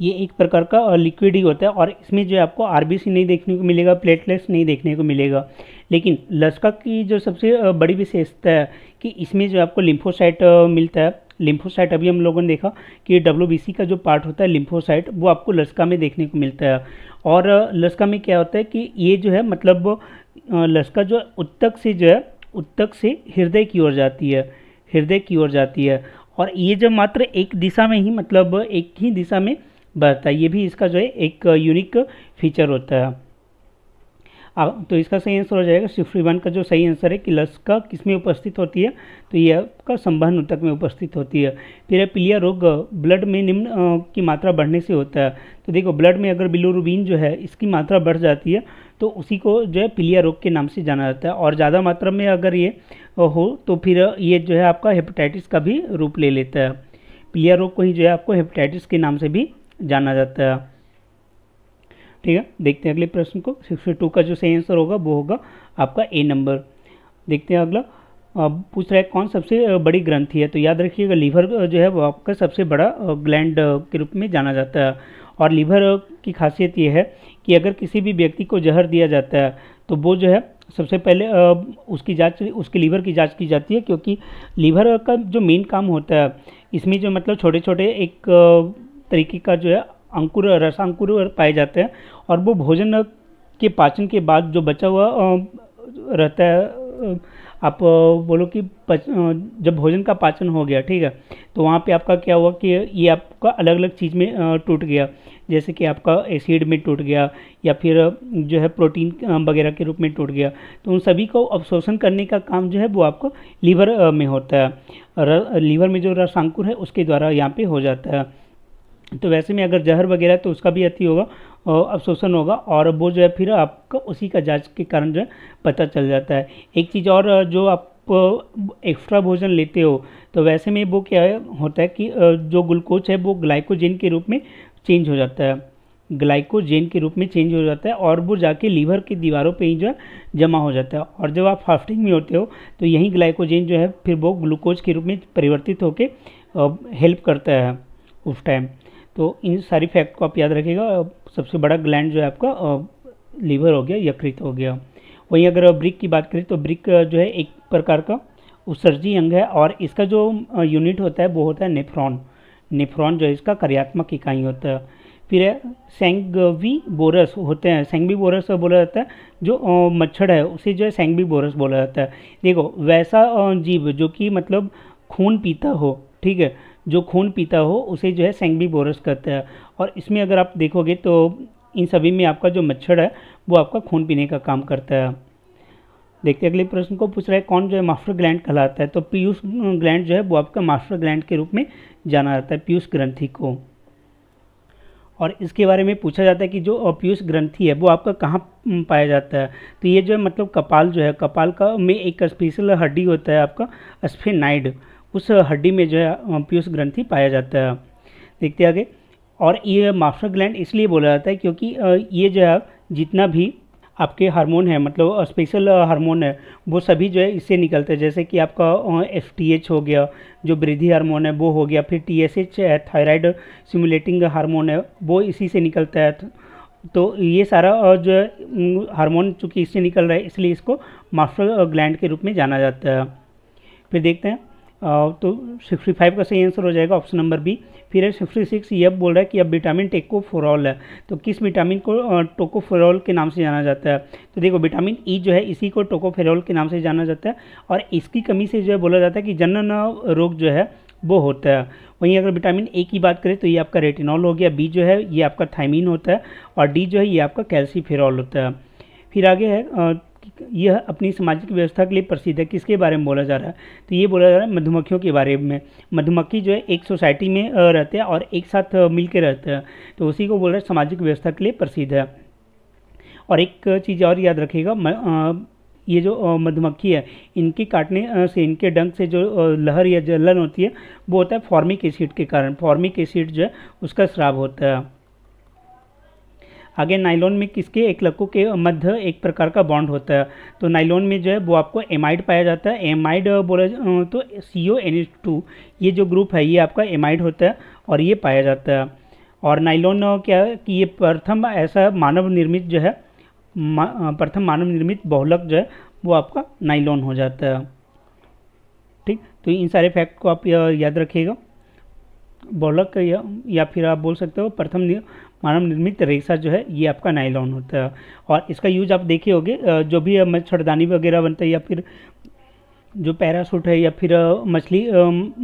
ये एक प्रकार का लिक्विड ही होता है और इसमें जो है आपको आरबीसी नहीं देखने को मिलेगा प्लेटलेट्स नहीं देखने को मिलेगा लेकिन लस्का की जो सबसे बड़ी विशेषता है कि इसमें जो आपको लिम्फोसाइट मिलता है लिम्फोसाइट अभी हम लोगों ने देखा कि डब्ल्यू का जो पार्ट होता है लिम्फोसाइट वो आपको लस्का में देखने को मिलता है और लस्का में क्या होता है कि ये जो है मतलब लस्का जो उत्तक से जो है उत्तक से हृदय की ओर जाती है हृदय की ओर जाती है और ये जो मात्र एक दिशा में ही मतलब एक ही दिशा में बढ़ता है ये भी इसका जो है एक यूनिक फीचर होता है तो इसका सही आंसर हो जाएगा सिफ्टी वन का जो सही आंसर है कि लस्का किस में उपस्थित होती है तो ये आपका संबंध उत्तक में उपस्थित होती है फिर पीलिया रोग ब्लड में निम्न की मात्रा बढ़ने से होता है तो देखो ब्लड में अगर बिलोरुबीन जो है इसकी मात्रा बढ़ जाती है तो उसी को जो है पीलिया रोग के नाम से जाना जाता है और ज़्यादा मात्रा में अगर ये हो तो फिर ये जो है आपका हेपेटाइटिस का भी रूप ले लेता है पीलिया रोग को ही जो है आपको हेपेटाइटिस के नाम से भी जाना जाता है ठीक है देखते हैं अगले प्रश्न को सिक्सटी टू का जो सही आंसर होगा वो होगा आपका ए नंबर देखते हैं अगला अब पूछ रहा है कौन सबसे बड़ी ग्रंथि है तो याद रखिएगा लीवर जो है वो आपका सबसे बड़ा ग्लैंड के रूप में जाना जाता है और लीवर की खासियत ये है कि अगर किसी भी व्यक्ति को जहर दिया जाता है तो वो जो है सबसे पहले उसकी जांच उसके लीवर की जांच की जाती है क्योंकि लीवर का जो मेन काम होता है इसमें जो मतलब छोटे छोटे एक तरीके का जो है अंकुर रसांकुर पाए जाते हैं और वो भोजन के पाचन के बाद जो बचा हुआ रहता है आप बोलो कि पच, जब भोजन का पाचन हो गया ठीक है तो वहाँ पे आपका क्या हुआ कि ये आपका अलग अलग चीज़ में टूट गया जैसे कि आपका एसिड में टूट गया या फिर जो है प्रोटीन वगैरह के रूप में टूट गया तो उन सभी को अवशोषण करने का काम जो है वो आपको लीवर में होता है लीवर में जो रसांकुर है उसके द्वारा यहाँ पर हो जाता है तो वैसे में अगर जहर वगैरह तो उसका भी अति होगा और अवशोषण होगा और वो जो है फिर आपका उसी का जांच के कारण जो है पता चल जाता है एक चीज़ और जो आप एक्स्ट्रा भोजन लेते हो तो वैसे में वो क्या है, होता है कि जो ग्लूकोज है वो ग्लाइकोजेन के रूप में चेंज हो जाता है ग्लाइकोजेन के रूप में चेंज हो जाता है और वो जाके लीवर की दीवारों पे ही जो है जमा हो जाता है और जब आप फास्टिंग में होते हो तो यही ग्लाइकोजेन जो है फिर वो ग्लूकोज के रूप में परिवर्तित होकर हेल्प करता है उस टाइम तो इन सारी फैक्ट को आप याद रखिएगा सबसे बड़ा ग्लैंड जो है आपका लीवर हो गया यकृत हो गया वहीं अगर ब्रिक की बात करें तो ब्रिक जो है एक प्रकार का उत्सर्जी अंग है और इसका जो यूनिट होता है वो होता है नेफ्रॉन नेफ्रॉन जो है इसका कार्यात्मक इकाई होता है फिर है सेंगवी बोरस होते हैं सेंगवी बोरस बोला जाता है जो मच्छर है उसे जो है सेंगवी बोरस बोला जाता है देखो वैसा जीव जो कि मतलब खून पीता हो ठीक है जो खून पीता हो उसे जो है सेंगबी बोरस कहते हैं और इसमें अगर आप देखोगे तो इन सभी में आपका जो मच्छर है वो आपका खून पीने का काम करता है देखते अगले प्रश्न को पूछ रहा है कौन जो है मास्टर ग्लैंड कहलाता है तो पीयूष ग्लैंड जो है वो आपका मास्टर ग्लैंड के रूप में जाना जाता है पीयूष ग्रंथि को और इसके बारे में पूछा जाता है कि जो पीयूष ग्रंथि है वो आपका कहाँ पाया जाता है तो ये जो है मतलब कपाल जो है कपाल का में एक स्पेशल हड्डी होता है आपका स्फेनाइड उस हड्डी में जो है पीयूष ग्रंथि पाया जाता है देखते आगे और ये मास्टर ग्लैंड इसलिए बोला जाता है क्योंकि ये जो है जितना भी आपके हार्मोन है मतलब स्पेशल हार्मोन है वो सभी जो है इससे निकलते हैं जैसे कि आपका एफ टी एच हो गया जो वृद्धि हार्मोन है वो हो गया फिर टी एस एच है थायराइड सिमुलेटिंग हार्मोन है वो इसी से निकलता है तो ये सारा जो हार्मोन चूँकि इससे निकल रहा है इसलिए इसको मास्टर ग्लैंड के रूप में जाना जाता है फिर देखते हैं तो 65 का सही आंसर हो जाएगा ऑप्शन नंबर बी फिर है सिक्स ये अब बोल रहा है कि अब विटामिन टेकोफोरॉल है तो किस विटामिन को टोकोफेरॉल के नाम से जाना जाता है तो देखो विटामिन ई e जो है इसी को टोकोफेरॉल के नाम से जाना जाता है और इसकी कमी से जो है बोला जाता है कि जनन रोग जो है वो होता है वहीं अगर विटामिन ए की बात करें तो ये आपका रेटिनॉल हो गया बी जो है ये आपका थाइमिन होता है और डी जो है ये आपका कैल्सीफेरॉल होता है फिर आगे है यह अपनी सामाजिक व्यवस्था के लिए प्रसिद्ध है किसके बारे में बोला जा रहा है तो ये बोला जा रहा है मधुमक्खियों के बारे में मधुमक्खी जो है एक सोसाइटी में रहते हैं और एक साथ मिल रहते हैं तो उसी को बोल रहा है सामाजिक व्यवस्था के लिए प्रसिद्ध है और एक चीज़ और याद रखिएगा ये जो मधुमक्खी है इनके काटने से इनके डंक से जो लहर या जलन होती है वो होता है फॉर्मिक एसिड के कारण फॉर्मिक एसिड जो है उसका श्राव होता है आगे नाइलॉन में किसके एक लकों के मध्य एक प्रकार का बॉन्ड होता है तो नाइलॉन में जो है वो आपको एमाइड पाया जाता है एमाइड बोला तो C O N H two ये जो ग्रुप है ये आपका एमाइड होता है और ये पाया जाता है और नाइलॉन क्या है कि ये प्रथम ऐसा मानव निर्मित जो है मा, प्रथम मानव निर्मित बहुलक जो है वो आपका नाइलॉन हो जाता है ठीक तो इन सारे फैक्ट को आप याद रखिएगा बहुलक या, या फिर आप बोल सकते हो प्रथम मानव निर्मित रेशा जो है ये आपका नाइलॉन होता है और इसका यूज आप देखे होगे जो भी मच्छरदानी वगैरह बनता है या फिर जो पैरासूट है या फिर मछली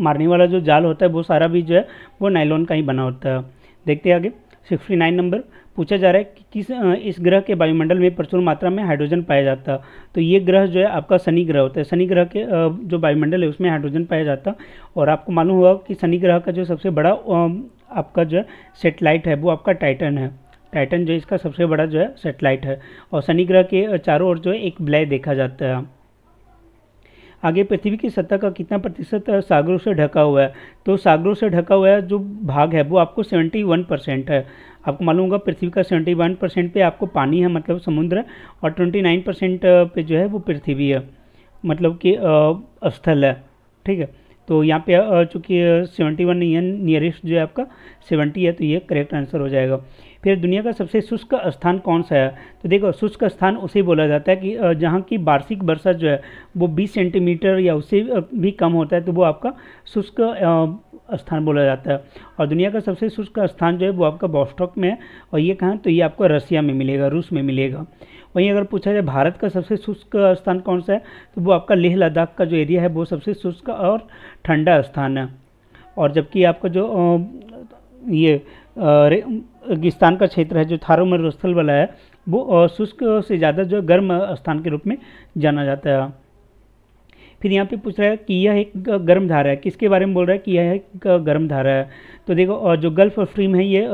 मारने वाला जो जाल होता है वो सारा भी जो है वो नाइलॉन का ही बना होता है देखते हैं आगे सिक्सटी नाइन नंबर पूछा जा रहा है कि किस इस ग्रह के वायुमंडल में प्रचुर मात्रा में हाइड्रोजन पाया जाता है तो ये ग्रह जो है आपका शनि ग्रह होता है शनि ग्रह के जो वायुमंडल है उसमें हाइड्रोजन पाया जाता है और आपको मालूम होगा कि शनि ग्रह का जो सबसे बड़ा आपका जो है सेटेलाइट है वो आपका टाइटन है टाइटन जो इसका सबसे बड़ा जो है सेटेलाइट है और शनि ग्रह के चारों ओर जो है एक ब्लय देखा जाता है आगे पृथ्वी की सतह का कितना प्रतिशत सागरों से ढका हुआ है तो सागरों से ढका हुआ है जो भाग है वो आपको सेवेंटी वन परसेंट है आपको मालूम होगा पृथ्वी का सेवेंटी वन परसेंट पर आपको पानी है मतलब समुद्र और ट्वेंटी नाइन परसेंट पे जो है वो पृथ्वी है मतलब कि स्थल है ठीक है तो यहाँ पे चूँकि सेवेंटी वन नहीं है नियरेस्ट जो है आपका सेवेंटी है तो ये करेक्ट आंसर हो जाएगा फिर दुनिया का सबसे शुष्क स्थान कौन सा है तो देखो शुष्क स्थान उसे बोला जाता है कि जहाँ की वार्षिक वर्षा जो है वो बीस सेंटीमीटर या उससे भी कम होता है तो वो आपका शुष्क स्थान बोला जाता है और दुनिया का सबसे शुष्क स्थान जो है वो आपका बॉस्टॉक में है और ये कहाँ तो ये आपको रसिया में मिलेगा रूस में मिलेगा वहीं अगर पूछा जाए भारत का सबसे शुष्क स्थान कौन सा है तो वो आपका लेह लद्दाख का जो एरिया है वो सबसे शुष्क और ठंडा स्थान है और जबकि आपका जो ये रेगिस्तान का क्षेत्र है जो थारो मरुस्थल वाला है वो शुष्क से ज़्यादा जो गर्म स्थान के रूप में जाना जाता है फिर यहाँ पे पूछ रहा है कि यह एक गर्म धारा है किसके बारे में बोल रहा है कि यह एक गर्म धारा है तो देखो जो गल्फ ऑफ स्ट्रीम है ये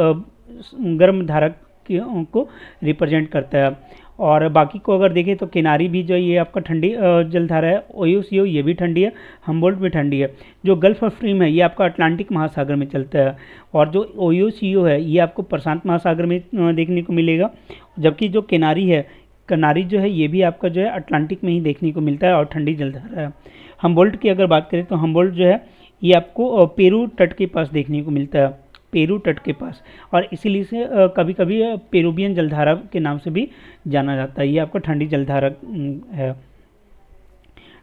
गर्म धारा को रिप्रेजेंट करता है और बाकी को अगर देखें तो किनारी भी जो ये आपका ठंडी जलधारा है ओयूस सी ये भी ठंडी है हम्बोल्ट भी ठंडी है जो गल्फ ऑफ फ्रीम है ये आपका अटलांटिक महासागर में चलता है और जो ओयूस सी है ये आपको प्रशांत महासागर में देखने को मिलेगा जबकि जो किनारी है किनारी जो है ये भी आपका जो है अटलांटिक में ही देखने को मिलता है और ठंडी जलधारा है हम्बोल्ट की अगर बात करें तो हम्बोल्ट जो है ये आपको पेरू तट के पास देखने को मिलता है पेरू तट के पास और इसीलिए से कभी कभी पेरूबियन जलधारा के नाम से भी जाना जाता है ये आपका ठंडी जलधारा है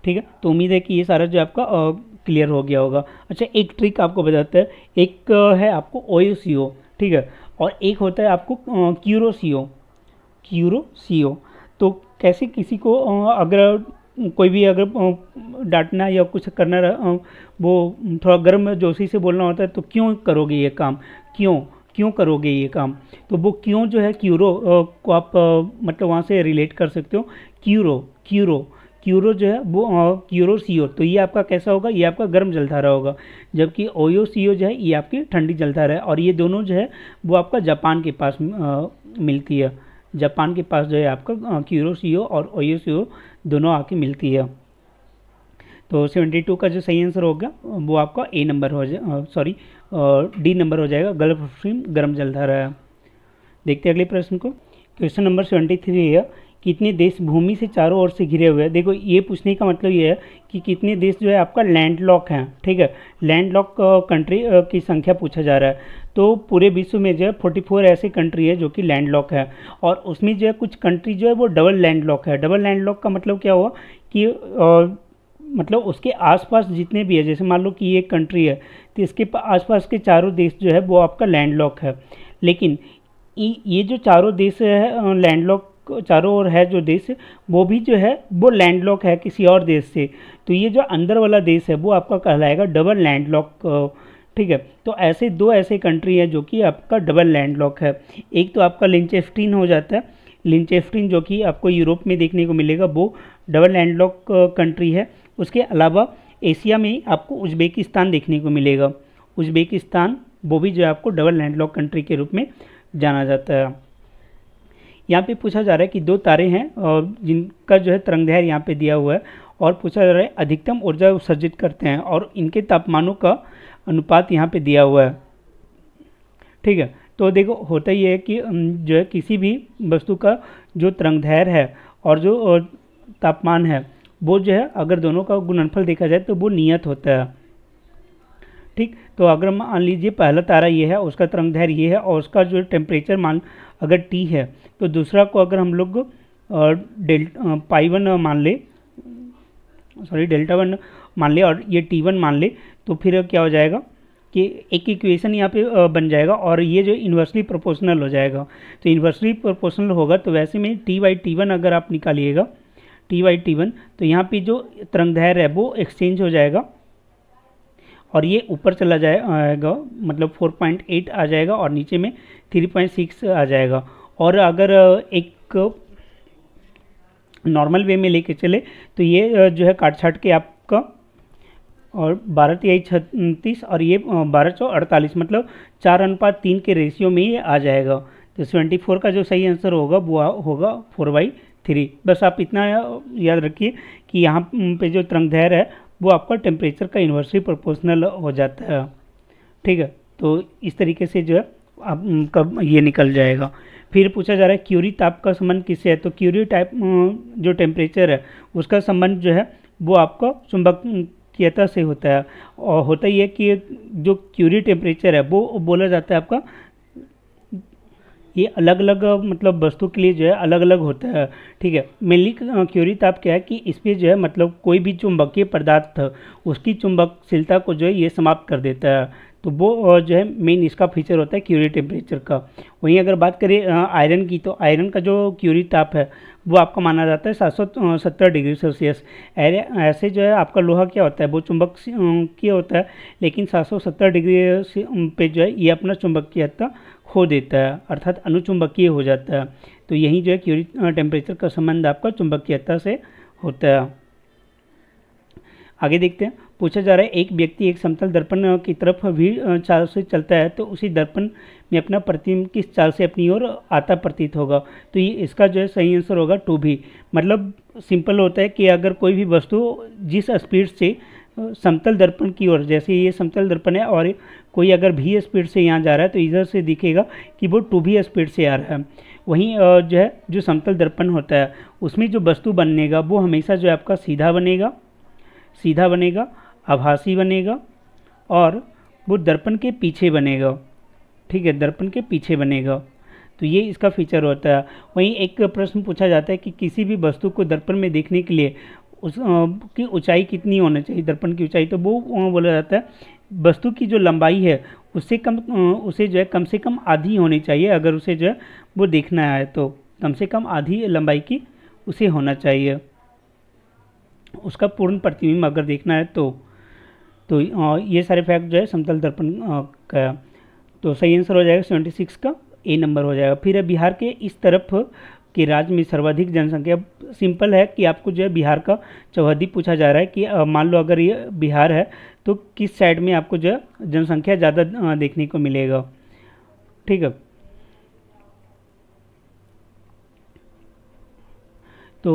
ठीक है तो उम्मीद है कि ये सारा जो आपका क्लियर हो गया होगा अच्छा एक ट्रिक आपको बताता है एक है आपको ओयो ठीक है और एक होता है आपको क्यूरो सी क्यूरो तो कैसे किसी को अगर कोई भी अगर डांटना या कुछ करना वो थोड़ा गर्म जोशी से बोलना होता है तो क्यों करोगे ये काम क्यों क्यों करोगे ये काम तो वो क्यों जो है क्यूरो को आप मतलब वहाँ से रिलेट कर सकते हो क्यूरो क्यूरो क्यूरो जो है वो क्यूरो सीओ तो ये आपका कैसा होगा ये आपका गर्म जलधारा होगा जबकि ओयो सीओ जो है ये आपकी ठंडी जलधारा है और ये दोनों जो है वो आपका जापान के पास आ, मिलती है जापान के पास जो है आपका क्यूरो सीओ और ओयो सीओ दोनों आके मिलती है तो 72 का जो सही आंसर होगा वो आपका ए नंबर हो जाए सॉरी डी नंबर हो जाएगा गल्फ स्ट्रीम गर्म जलधारा देखते हैं अगले प्रश्न को क्वेश्चन नंबर 73 है कितने देश भूमि से चारों ओर से घिरे हुए हैं देखो ये पूछने का मतलब ये है कि कितने देश जो है आपका लैंड लॉक है ठीक है लैंड लॉक कंट्री की संख्या पूछा जा रहा है तो पूरे विश्व में जो है फोर्टी फोर ऐसे कंट्री है जो कि लैंड लॉक है और उसमें जो है कुछ कंट्री जो है वो डबल लैंड लॉक है डबल लैंड लॉक का मतलब क्या हुआ कि आ, मतलब उसके आसपास जितने भी है जैसे मान लो कि ये कंट्री है तो इसके आसपास के चारों देश जो है वो आपका लैंड लॉक है लेकिन ये जो चारों देश है लैंड लॉक चारों ओर है जो देश वो भी जो है वो लैंडलॉक है किसी और देश से तो ये जो अंदर वाला देश है वो आपका कहलाएगा डबल लैंडलॉक ठीक है तो ऐसे दो ऐसे कंट्री हैं जो कि आपका डबल लैंडलॉक है एक तो आपका लिंचेफ्टिन हो जाता है लिंचेफ्टिन जो कि आपको यूरोप में देखने को मिलेगा वो डबल लैंडलॉक कंट्री है उसके अलावा एशिया में आपको उज्बेकिस्तान देखने को मिलेगा उज्बेकिस्तान वो भी जो है आपको डबल लैंडलॉक कंट्री के रूप में जाना जाता है यहाँ पे पूछा जा रहा है कि दो तारे हैं और जिनका जो है तरंग यहाँ पे दिया हुआ है और पूछा जा रहा है अधिकतम ऊर्जा उत्सर्जित करते हैं और इनके तापमानों का अनुपात यहाँ पे दिया हुआ है ठीक है तो देखो होता ही है कि जो है किसी भी वस्तु का जो तरंग है और जो तापमान है वो जो है अगर दोनों का गुणनफल देखा जाए तो वो नियत होता है ठीक तो अगर मान लीजिए पहला तारा ये है उसका तरंग धैर्य ये है और उसका जो टेम्परेचर मान अगर टी है तो दूसरा को अगर हम लोग डेल्टा पाई वन मान ले सॉरी डेल्टा वन मान ले और ये टी वन मान ले तो फिर क्या हो जाएगा कि एक इक्वेशन यहाँ पे बन जाएगा और ये जो इन्वर्सली प्रोपोर्शनल हो जाएगा तो इन्वर्सली प्रोपोर्शनल होगा तो वैसे में टी वाई टी वन अगर आप निकालिएगा टी वाई टी वन तो यहाँ पे जो धैर्य है वो एक्सचेंज हो जाएगा और ये ऊपर चला जाएगा मतलब 4.8 आ जाएगा और नीचे में 3.6 आ जाएगा और अगर एक नॉर्मल वे में लेके चले तो ये जो है काट छाट के आपका और बारह तिहाई छत्तीस और ये बारह सौ अड़तालीस मतलब चार अनुपात तीन के रेशियो में ये आ जाएगा तो सेवेंटी फोर का जो सही आंसर होगा वो होगा फोर बाई थ्री बस आप इतना याद रखिए कि यहाँ पे जो तरंग धैर्य है वो आपका टेम्परेचर का इन्वर्सली प्रोपोर्शनल हो जाता है ठीक है तो इस तरीके से जो है आप कब ये निकल जाएगा फिर पूछा जा रहा है क्यूरी ताप का संबंध किससे है तो क्यूरी टाइप जो टेम्परेचर है उसका संबंध जो है वो आपका चुंबक चुंबकीयता से होता है और होता ही है कि जो क्यूरी टेम्परेचर है वो बोला जाता है आपका ये अलग अलग मतलब वस्तु के लिए जो है अलग अलग होता है ठीक है मेनली क्यूरी ताप क्या है कि इस पर जो है मतलब कोई भी चुंबकीय पदार्थ उसकी चुंबकशीलता को जो है ये समाप्त कर देता है तो वो जो है मेन इसका फीचर होता है क्यूरी टेम्परेचर का वहीं अगर बात करें आयरन की तो आयरन का जो क्यूरी ताप है वो आपका माना जाता है सात सौ सत्तर डिग्री सेल्सियस ऐसे जो है आपका लोहा क्या होता है वो चुंबक की होता है लेकिन सात सौ सत्तर डिग्री पे जो है ये अपना चुंबक किया था हो देता है अर्थात अनुचुंबकीय हो जाता है तो यही जो है क्यूरी टेम्परेचर का संबंध आपका चुंबकीयता से होता है आगे देखते हैं पूछा जा रहा है एक व्यक्ति एक समतल दर्पण की तरफ भी चाल से चलता है तो उसी दर्पण में अपना प्रतिम किस चाल से अपनी ओर आता प्रतीत होगा तो ये इसका जो है सही आंसर होगा टू भी मतलब सिंपल होता है कि अगर कोई भी वस्तु जिस स्पीड से समतल दर्पण की ओर जैसे ये समतल दर्पण है और कोई अगर भी स्पीड से यहाँ जा रहा है तो इधर से दिखेगा कि वो टू भी स्पीड से आ रहा है वहीं जो है जो समतल दर्पण होता है उसमें जो वस्तु बनेगा वो हमेशा जो आपका सीधा बनेगा सीधा बनेगा आभासी बनेगा और वो दर्पण के पीछे बनेगा ठीक है दर्पण के पीछे बनेगा तो ये इसका फीचर होता है वहीं एक प्रश्न पूछा जाता है कि किसी भी वस्तु को दर्पण में देखने के लिए उस की ऊंचाई कितनी होनी चाहिए दर्पण की ऊंचाई तो वो बोला जाता है वस्तु की जो लंबाई है उससे कम उसे जो है कम से कम आधी होनी चाहिए अगर उसे जो है वो देखना है तो कम से कम आधी लंबाई की उसे होना चाहिए उसका पूर्ण प्रतिबिंब अगर देखना है तो तो ये सारे फैक्ट जो है समतल दर्पण का तो सही आंसर हो जाएगा सेवेंटी सिक्स का ए नंबर हो जाएगा फिर बिहार के इस तरफ के राज्य में सर्वाधिक जनसंख्या सिंपल है कि आपको जो है बिहार का चौहदी पूछा जा रहा है कि मान लो अगर ये बिहार है तो किस साइड में आपको जो है जनसंख्या ज़्यादा देखने को मिलेगा ठीक है तो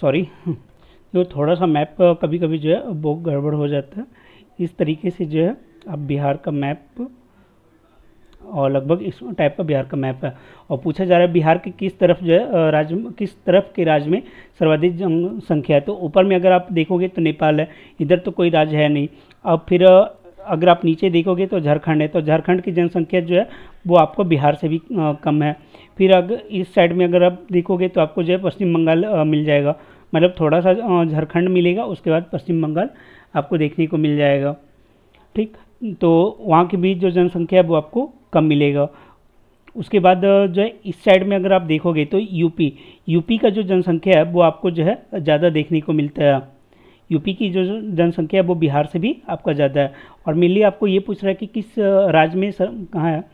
सॉरी जो तो थोड़ा सा मैप कभी कभी जो है वो गड़बड़ हो जाता है इस तरीके से जो है आप बिहार का मैप और लगभग इस टाइप का बिहार का मैप है और पूछा जा रहा है बिहार के किस तरफ जो है राज्य किस तरफ के राज्य में सर्वाधिक जनसंख्या है तो ऊपर में अगर आप देखोगे तो नेपाल है इधर तो कोई राज्य है नहीं अब फिर अगर आप नीचे देखोगे तो झारखंड है तो झारखंड की जनसंख्या जो है वो आपको बिहार से भी कम है फिर अगर इस साइड में अगर आप देखोगे तो आपको जो है पश्चिम बंगाल मिल जाएगा मतलब थोड़ा सा झारखंड मिलेगा उसके बाद पश्चिम बंगाल आपको देखने को मिल जाएगा ठीक तो वहाँ के बीच जो जनसंख्या है वो आपको कम मिलेगा उसके बाद जो है इस साइड में अगर आप देखोगे तो यूपी यूपी का जो जनसंख्या है वो आपको जो है ज़्यादा देखने को मिलता है यूपी की जो जनसंख्या है वो बिहार से भी आपका ज़्यादा है और मेनली आपको ये पूछ रहा है कि किस राज्य में कहाँ है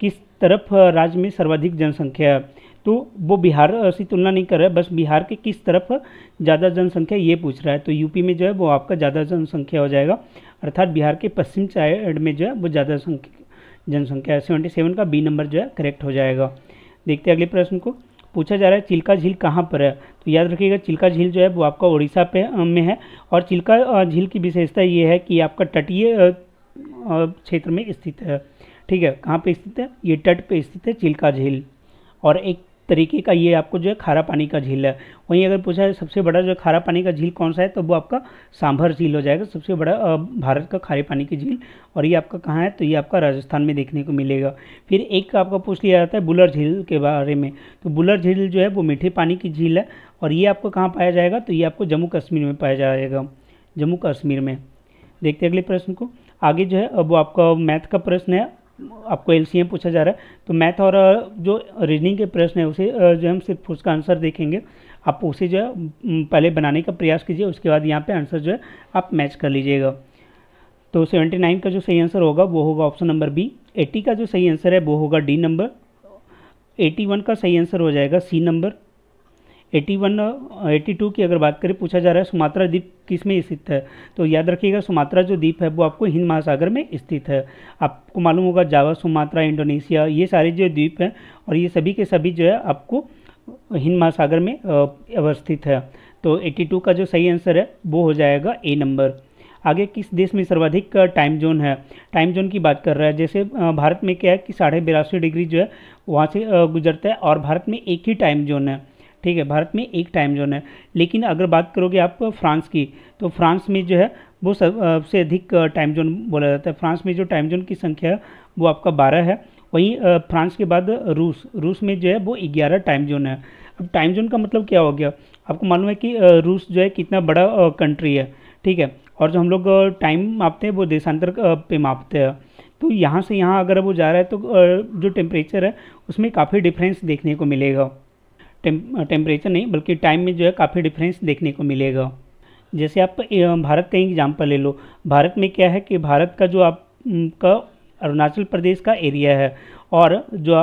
किस तरफ राज्य में सर्वाधिक जनसंख्या है तो वो बिहार से तुलना नहीं कर रहा है बस बिहार के किस तरफ ज़्यादा जनसंख्या ये पूछ रहा है तो यूपी में जो है वो आपका ज़्यादा जनसंख्या हो जाएगा अर्थात बिहार के पश्चिम साइड में जो है वो ज़्यादा संख्या जनसंख्या है सेवेंटी सेवन का बी नंबर जो है करेक्ट हो जाएगा देखते हैं अगले प्रश्न को पूछा जा रहा है चिल्का झील कहाँ पर है तो याद रखिएगा चिल्का झील जो है वो आपका उड़ीसा पे में है और चिल्का झील की विशेषता ये है कि आपका तटीय क्षेत्र में स्थित है ठीक है कहाँ पर स्थित है ये तट पर स्थित है चिल्का झील और एक तरीके का ये आपको जो है खारा पानी का झील है वहीं अगर पूछा है सबसे बड़ा जो खारा पानी का झील कौन सा है तो वो आपका सांभर झील हो जाएगा सबसे बड़ा भारत का खारे पानी की झील और ये आपका कहाँ है तो ये आपका राजस्थान में देखने को मिलेगा फिर एक आपका पूछ लिया जाता है बुलर झील के बारे में तो बुलर झील जो है वो मीठे पानी की झील है और ये आपको कहाँ पाया जाएगा तो ये आपको जम्मू कश्मीर में पाया जाएगा जम्मू कश्मीर में देखते अगले प्रश्न को आगे जो है अब वो आपका मैथ का प्रश्न है आपको एल पूछा जा रहा है तो मैथ और जो रीजनिंग के प्रश्न है उसे जो हम सिर्फ उसका आंसर देखेंगे आप उसे जो है पहले बनाने का प्रयास कीजिए उसके बाद यहाँ पे आंसर जो है आप मैच कर लीजिएगा तो सेवेंटी नाइन का जो सही आंसर होगा वो होगा ऑप्शन नंबर बी एटी का जो सही आंसर है वो होगा डी नंबर एटी वन का सही आंसर हो जाएगा सी नंबर 81 82 की अगर बात करें पूछा जा रहा है सुमात्रा द्वीप किस में स्थित है तो याद रखिएगा सुमात्रा जो द्वीप है वो आपको हिंद महासागर में स्थित है आपको मालूम होगा जावा सुमात्रा इंडोनेशिया ये सारे जो द्वीप हैं और ये सभी के सभी जो है आपको हिंद महासागर में अवस्थित है तो 82 का जो सही आंसर है वो हो जाएगा ए नंबर आगे किस देश में सर्वाधिक टाइम जोन है टाइम जोन की बात कर रहा है जैसे भारत में क्या है कि साढ़े बिरासी डिग्री जो है वहाँ से गुजरता है और भारत में एक ही टाइम जोन है ठीक है भारत में एक टाइम जोन है लेकिन अगर बात करोगे आप फ्रांस की तो फ्रांस में जो है वो सबसे अधिक टाइम जोन बोला जाता है फ्रांस में जो टाइम जोन की संख्या है वो आपका बारह है वहीं फ्रांस के बाद रूस रूस में जो है वो ग्यारह टाइम जोन है अब टाइम जोन का मतलब क्या हो गया आपको मालूम है कि रूस जो है कितना बड़ा कंट्री है ठीक है और जो हम लोग टाइम मापते हैं वो देशांतर पे मापते हैं तो यहाँ से यहाँ अगर वो जा रहा है तो जो टेम्परेचर है उसमें काफ़ी डिफरेंस देखने को मिलेगा टेम्परेचर नहीं बल्कि टाइम में जो है काफ़ी डिफरेंस देखने को मिलेगा जैसे आप भारत का एग्जाम्पल ले लो भारत में क्या है कि भारत का जो आपका अरुणाचल प्रदेश का एरिया है और जो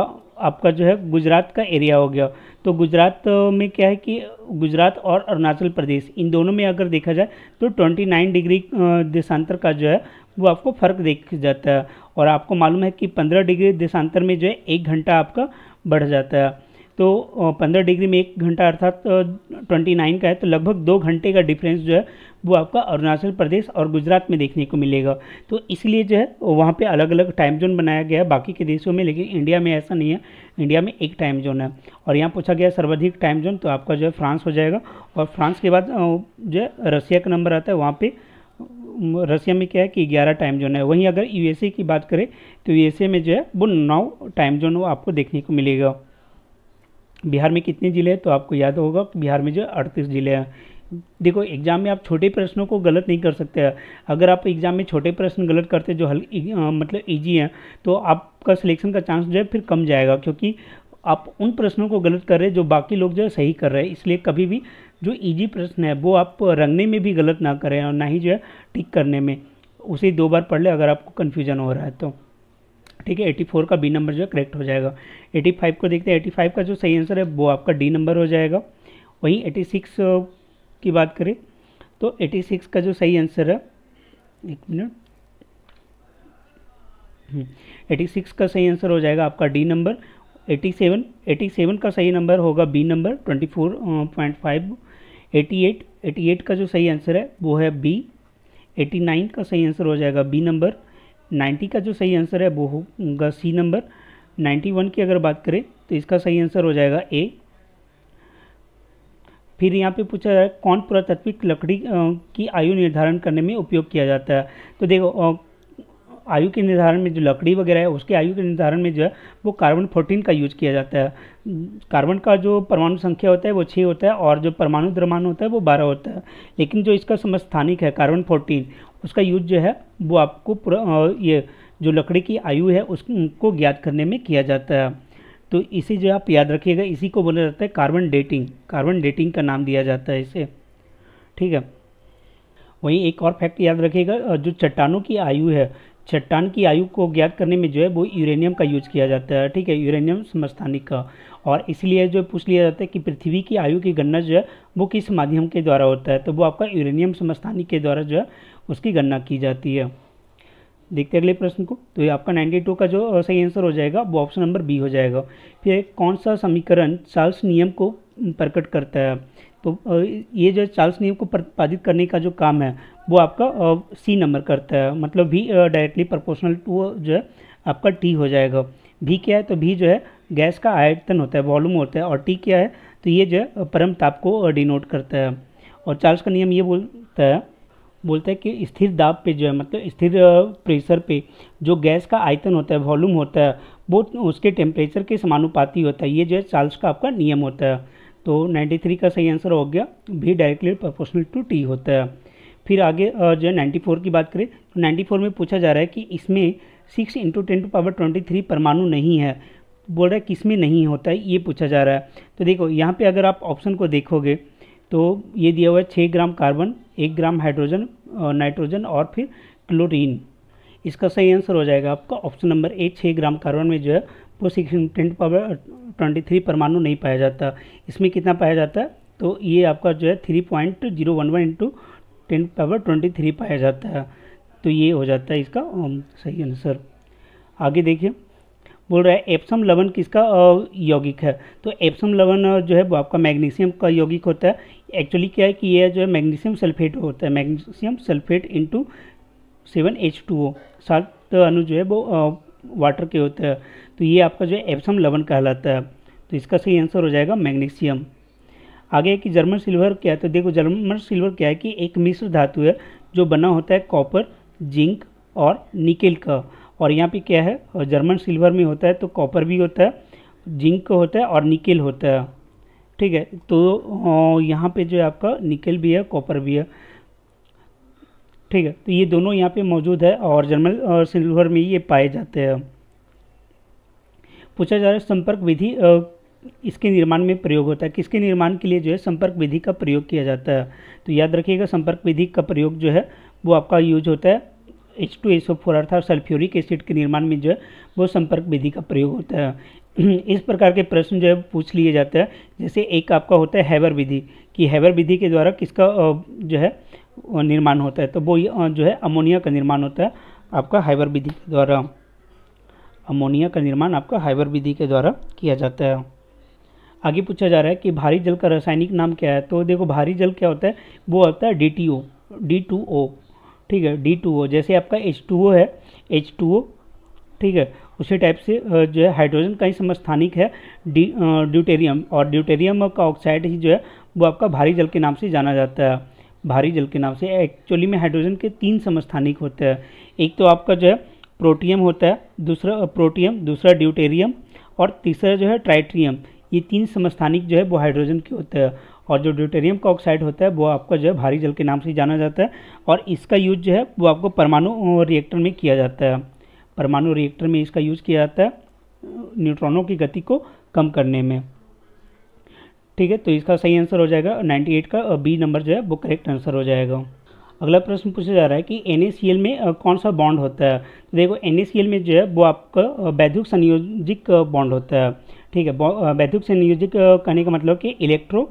आपका जो है गुजरात का एरिया हो गया तो गुजरात में क्या है कि गुजरात और अरुणाचल प्रदेश इन दोनों में अगर देखा जाए तो 29 डिग्री देशांतर का जो है वो आपको फ़र्क देख जाता है और आपको मालूम है कि 15 डिग्री देशांतर में जो है एक घंटा आपका बढ़ जाता है तो पंद्रह डिग्री में एक घंटा अर्थात ट्वेंटी नाइन का है तो लगभग दो घंटे का डिफरेंस जो है वो आपका अरुणाचल प्रदेश और गुजरात में देखने को मिलेगा तो इसलिए जो है वहाँ पे अलग अलग टाइम जोन बनाया गया है बाकी के देशों में लेकिन इंडिया में ऐसा नहीं है इंडिया में एक टाइम जोन है और यहाँ पूछा गया सर्वाधिक टाइम जोन तो आपका जो है फ्रांस हो जाएगा और फ्रांस के बाद जो है रसिया का नंबर आता है वहाँ पर रसिया में क्या है कि ग्यारह टाइम जोन है वहीं अगर यूएसए की बात करें तो यूएसए में जो है वो नौ टाइम जोन वो आपको देखने को मिलेगा बिहार में कितने ज़िले हैं तो आपको याद होगा बिहार में जो अड़तीस ज़िले हैं देखो एग्ज़ाम में आप छोटे प्रश्नों को गलत नहीं कर सकते अगर आप एग्ज़ाम में छोटे प्रश्न गलत करते जो हल मतलब ईजी हैं तो आपका सिलेक्शन का चांस जो है फिर कम जाएगा क्योंकि आप उन प्रश्नों को गलत कर रहे हैं जो बाकी लोग जो है सही कर रहे हैं इसलिए कभी भी जो ईजी प्रश्न है वो आप रंगने में भी गलत ना करें और ना ही जो है टिक करने में उसे दो बार पढ़ लें अगर आपको कन्फ्यूजन हो रहा है तो ठीक है 84 का बी नंबर जो है करेक्ट हो जाएगा 85 को देखते हैं 85 का जो सही आंसर है वो आपका डी नंबर हो जाएगा वहीं 86 की बात करें तो 86 का जो सही आंसर है एक मिनट हम्म, 86 का सही आंसर हो जाएगा आपका डी नंबर 87 87 का सही नंबर होगा बी नंबर 24.5 88 88 का जो सही आंसर है वो है बी 89 का सही आंसर हो जाएगा बी नंबर नाइन्टी का जो सही आंसर है वो होगा सी नंबर नाइन्टी वन की अगर बात करें तो इसका सही आंसर हो जाएगा ए फिर यहाँ पे पूछा जाए कौन पुरातत्विक लकड़ी की आयु निर्धारण करने में उपयोग किया जाता है तो देखो आयु के निर्धारण में जो लकड़ी वगैरह है उसके आयु के निर्धारण में जो है वो कार्बन फोर्टीन का यूज किया जाता है कार्बन का जो परमाणु संख्या होता है वो छः होता है और जो परमाणु द्रमाणु होता है वो बारह होता है लेकिन जो इसका समस्थानिक है कार्बन फोर्टीन उसका यूज जो है वो आपको ये जो लकड़ी की आयु है उसको ज्ञात करने में किया जाता है तो इसे जो आप याद रखिएगा इसी को बोला जाता है कार्बन डेटिंग कार्बन डेटिंग का नाम दिया जाता है इसे ठीक है वहीं एक और फैक्ट याद रखिएगा जो चट्टानों की आयु है चट्टान की आयु को ज्ञात करने में जो है वो यूरेनियम का यूज किया जाता है ठीक है यूरेनियम समस्थानिक का और इसलिए जो पूछ लिया जाता है कि पृथ्वी की आयु की गणना जो है वो किस माध्यम के द्वारा होता है तो वो आपका यूरेनियम समस्थानिक के द्वारा जो है उसकी गणना की जाती है देखते अगले प्रश्न को तो ये आपका 92 का जो सही आंसर हो जाएगा वो ऑप्शन नंबर बी हो जाएगा फिर कौन सा समीकरण चार्ल्स नियम को प्रकट करता है तो ये जो चार्ल्स नियम को प्रतिपादित करने का जो काम है वो आपका सी नंबर करता है मतलब भी डायरेक्टली प्रोपोर्शनल टू जो है आपका टी हो जाएगा भी क्या है तो भी जो है गैस का आयतन होता है वॉल्यूम होता है और टी क्या है तो ये जो है परम ताप को डिनोट करता है और चार्ल्स का नियम ये बोलता है बोलता है कि स्थिर दाब पे जो है मतलब स्थिर प्रेशर पे जो गैस का आयतन होता है वॉल्यूम होता है वो उसके टेम्परेचर के समानुपाती होता है ये जो है चार्ल्स का आपका नियम होता है तो 93 का सही आंसर हो गया भी डायरेक्टली प्रोपोर्शनल टू टी होता है फिर आगे जो है नाइन्टी की बात करें तो नाइन्टी में पूछा जा रहा है कि इसमें six into ten to power twenty three परमाणु नहीं है बोल रहा है किस में नहीं होता है ये पूछा जा रहा है तो देखो यहाँ पे अगर आप ऑप्शन को देखोगे तो ये दिया हुआ है छः ग्राम कार्बन एक ग्राम हाइड्रोजन नाइट्रोजन और फिर क्लोरीन इसका सही आंसर हो जाएगा आपका ऑप्शन नंबर ए छः ग्राम कार्बन में जो है वो six ten power twenty three परमाणु नहीं पाया जाता इसमें कितना पाया जाता है तो ये आपका जो है three point zero one one into ten power twenty three पाया जाता है तो ये हो जाता है इसका सही आंसर आगे देखिए बोल रहा है एप्सम लवन किसका यौगिक है तो एप्सम लवन जो है वो आपका मैग्नीशियम का यौगिक होता है एक्चुअली क्या है कि यह जो है मैग्नीशियम सल्फेट होता है magnesium sulphate into seven H two O सात अनु जो है वो वाटर के होते हैं तो ये आपका जो है एप्सम लवन कहलाता है तो इसका सही आंसर हो जाएगा मैग्नीशियम आगे कि जर्मन सिल्वर क्या है तो देखो जर्मन सिल्वर क्या है कि एक मिश्र धातु है जो बना होता है कॉपर जिंक और निकेल का और यहाँ पे क्या है जर्मन सिल्वर में होता है तो कॉपर भी होता है जिंक होता है और निकेल होता है ठीक है तो यहाँ पे जो है आपका निकल भी है कॉपर भी है ठीक है तो ये दोनों यहाँ पे मौजूद है और जर्मल और सिल्वर में ये पाए जाते हैं पूछा जा रहा है संपर्क विधि इसके निर्माण में प्रयोग होता है किसके निर्माण के लिए जो है संपर्क विधि का प्रयोग किया जाता है तो याद रखिएगा संपर्क विधि का प्रयोग जो है वो आपका यूज होता है H two S O four अर्थात सल्फ्यूरिक एसिड के निर्माण में जो है वो संपर्क विधि का प्रयोग होता है इस प्रकार के प्रश्न जो है पूछ लिए जाते हैं जैसे एक आपका होता है हैवर विधि कि हैवर विधि के द्वारा किसका जो है निर्माण होता है तो वो जो है अमोनिया का निर्माण होता है आपका हाइवर विधि के द्वारा अमोनिया का निर्माण आपका हाइवर विधि के द्वारा किया जाता है आगे पूछा जा रहा है कि भारी जल का रासायनिक नाम क्या है तो देखो भारी जल क्या होता है वो होता है D T O D two O ठीक है डी टू ओ जैसे आपका एच टू ओ है एच टू ओ ठीक है उसी टाइप से जो है हाइड्रोजन का ही समस्थानिक है डी ड्यूटेरियम और ड्यूटेरियम का ऑक्साइड ही जो है वो आपका भारी जल के नाम से जाना जाता है भारी जल के नाम से एक्चुअली में हाइड्रोजन के तीन समस्थानिक होते हैं एक तो आपका जो है प्रोटियम होता है दूसरा प्रोटियम दूसरा ड्यूटेरियम और तीसरा जो है ट्राइट्रियम ये तीन समस्थानिक जो है वो हाइड्रोजन के होते हैं और जो ड्यूटेरियम का ऑक्साइड होता है वो आपका जो है भारी जल के नाम से जाना जाता है और इसका यूज जो है वो आपको परमाणु रिएक्टर में किया जाता है परमाणु रिएक्टर में इसका यूज़ किया जाता है न्यूट्रॉनों की गति को कम करने में ठीक है तो इसका सही आंसर हो जाएगा 98 का बी नंबर जो है वो करेक्ट आंसर हो जाएगा अगला प्रश्न पूछा जा रहा है कि एन में कौन सा बॉन्ड होता है तो देखो एन में जो है वो आपका वैद्युक संयोजिक बॉन्ड होता है ठीक है वैद्युक संयोजिक कहने का मतलब कि इलेक्ट्रो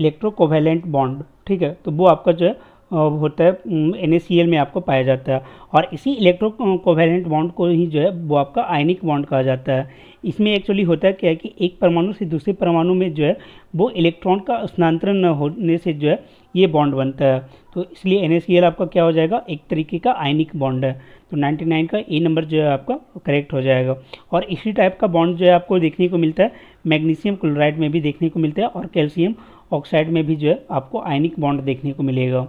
इलेक्ट्रोकोवेलेंट बॉन्ड ठीक है तो वो आपका जो है होता है एन में आपको पाया जाता है और इसी इलेक्ट्रो कोवेलेंट बॉन्ड को ही जो है वो आपका आयनिक बॉन्ड कहा जाता है इसमें एक्चुअली होता है क्या है कि एक परमाणु से दूसरे परमाणु में जो है वो इलेक्ट्रॉन का स्थानांतरण न होने से जो है ये बॉन्ड बनता है तो इसलिए एन आपका क्या हो जाएगा एक तरीके का आयनिक बॉन्ड है तो 99 का ए नंबर जो है आपका करेक्ट हो जाएगा और इसी टाइप का बॉन्ड जो है आपको देखने को मिलता है मैग्नीशियम क्लोराइड में भी देखने को मिलता है और कैल्शियम ऑक्साइड में भी जो है आपको आयनिक बॉन्ड देखने को मिलेगा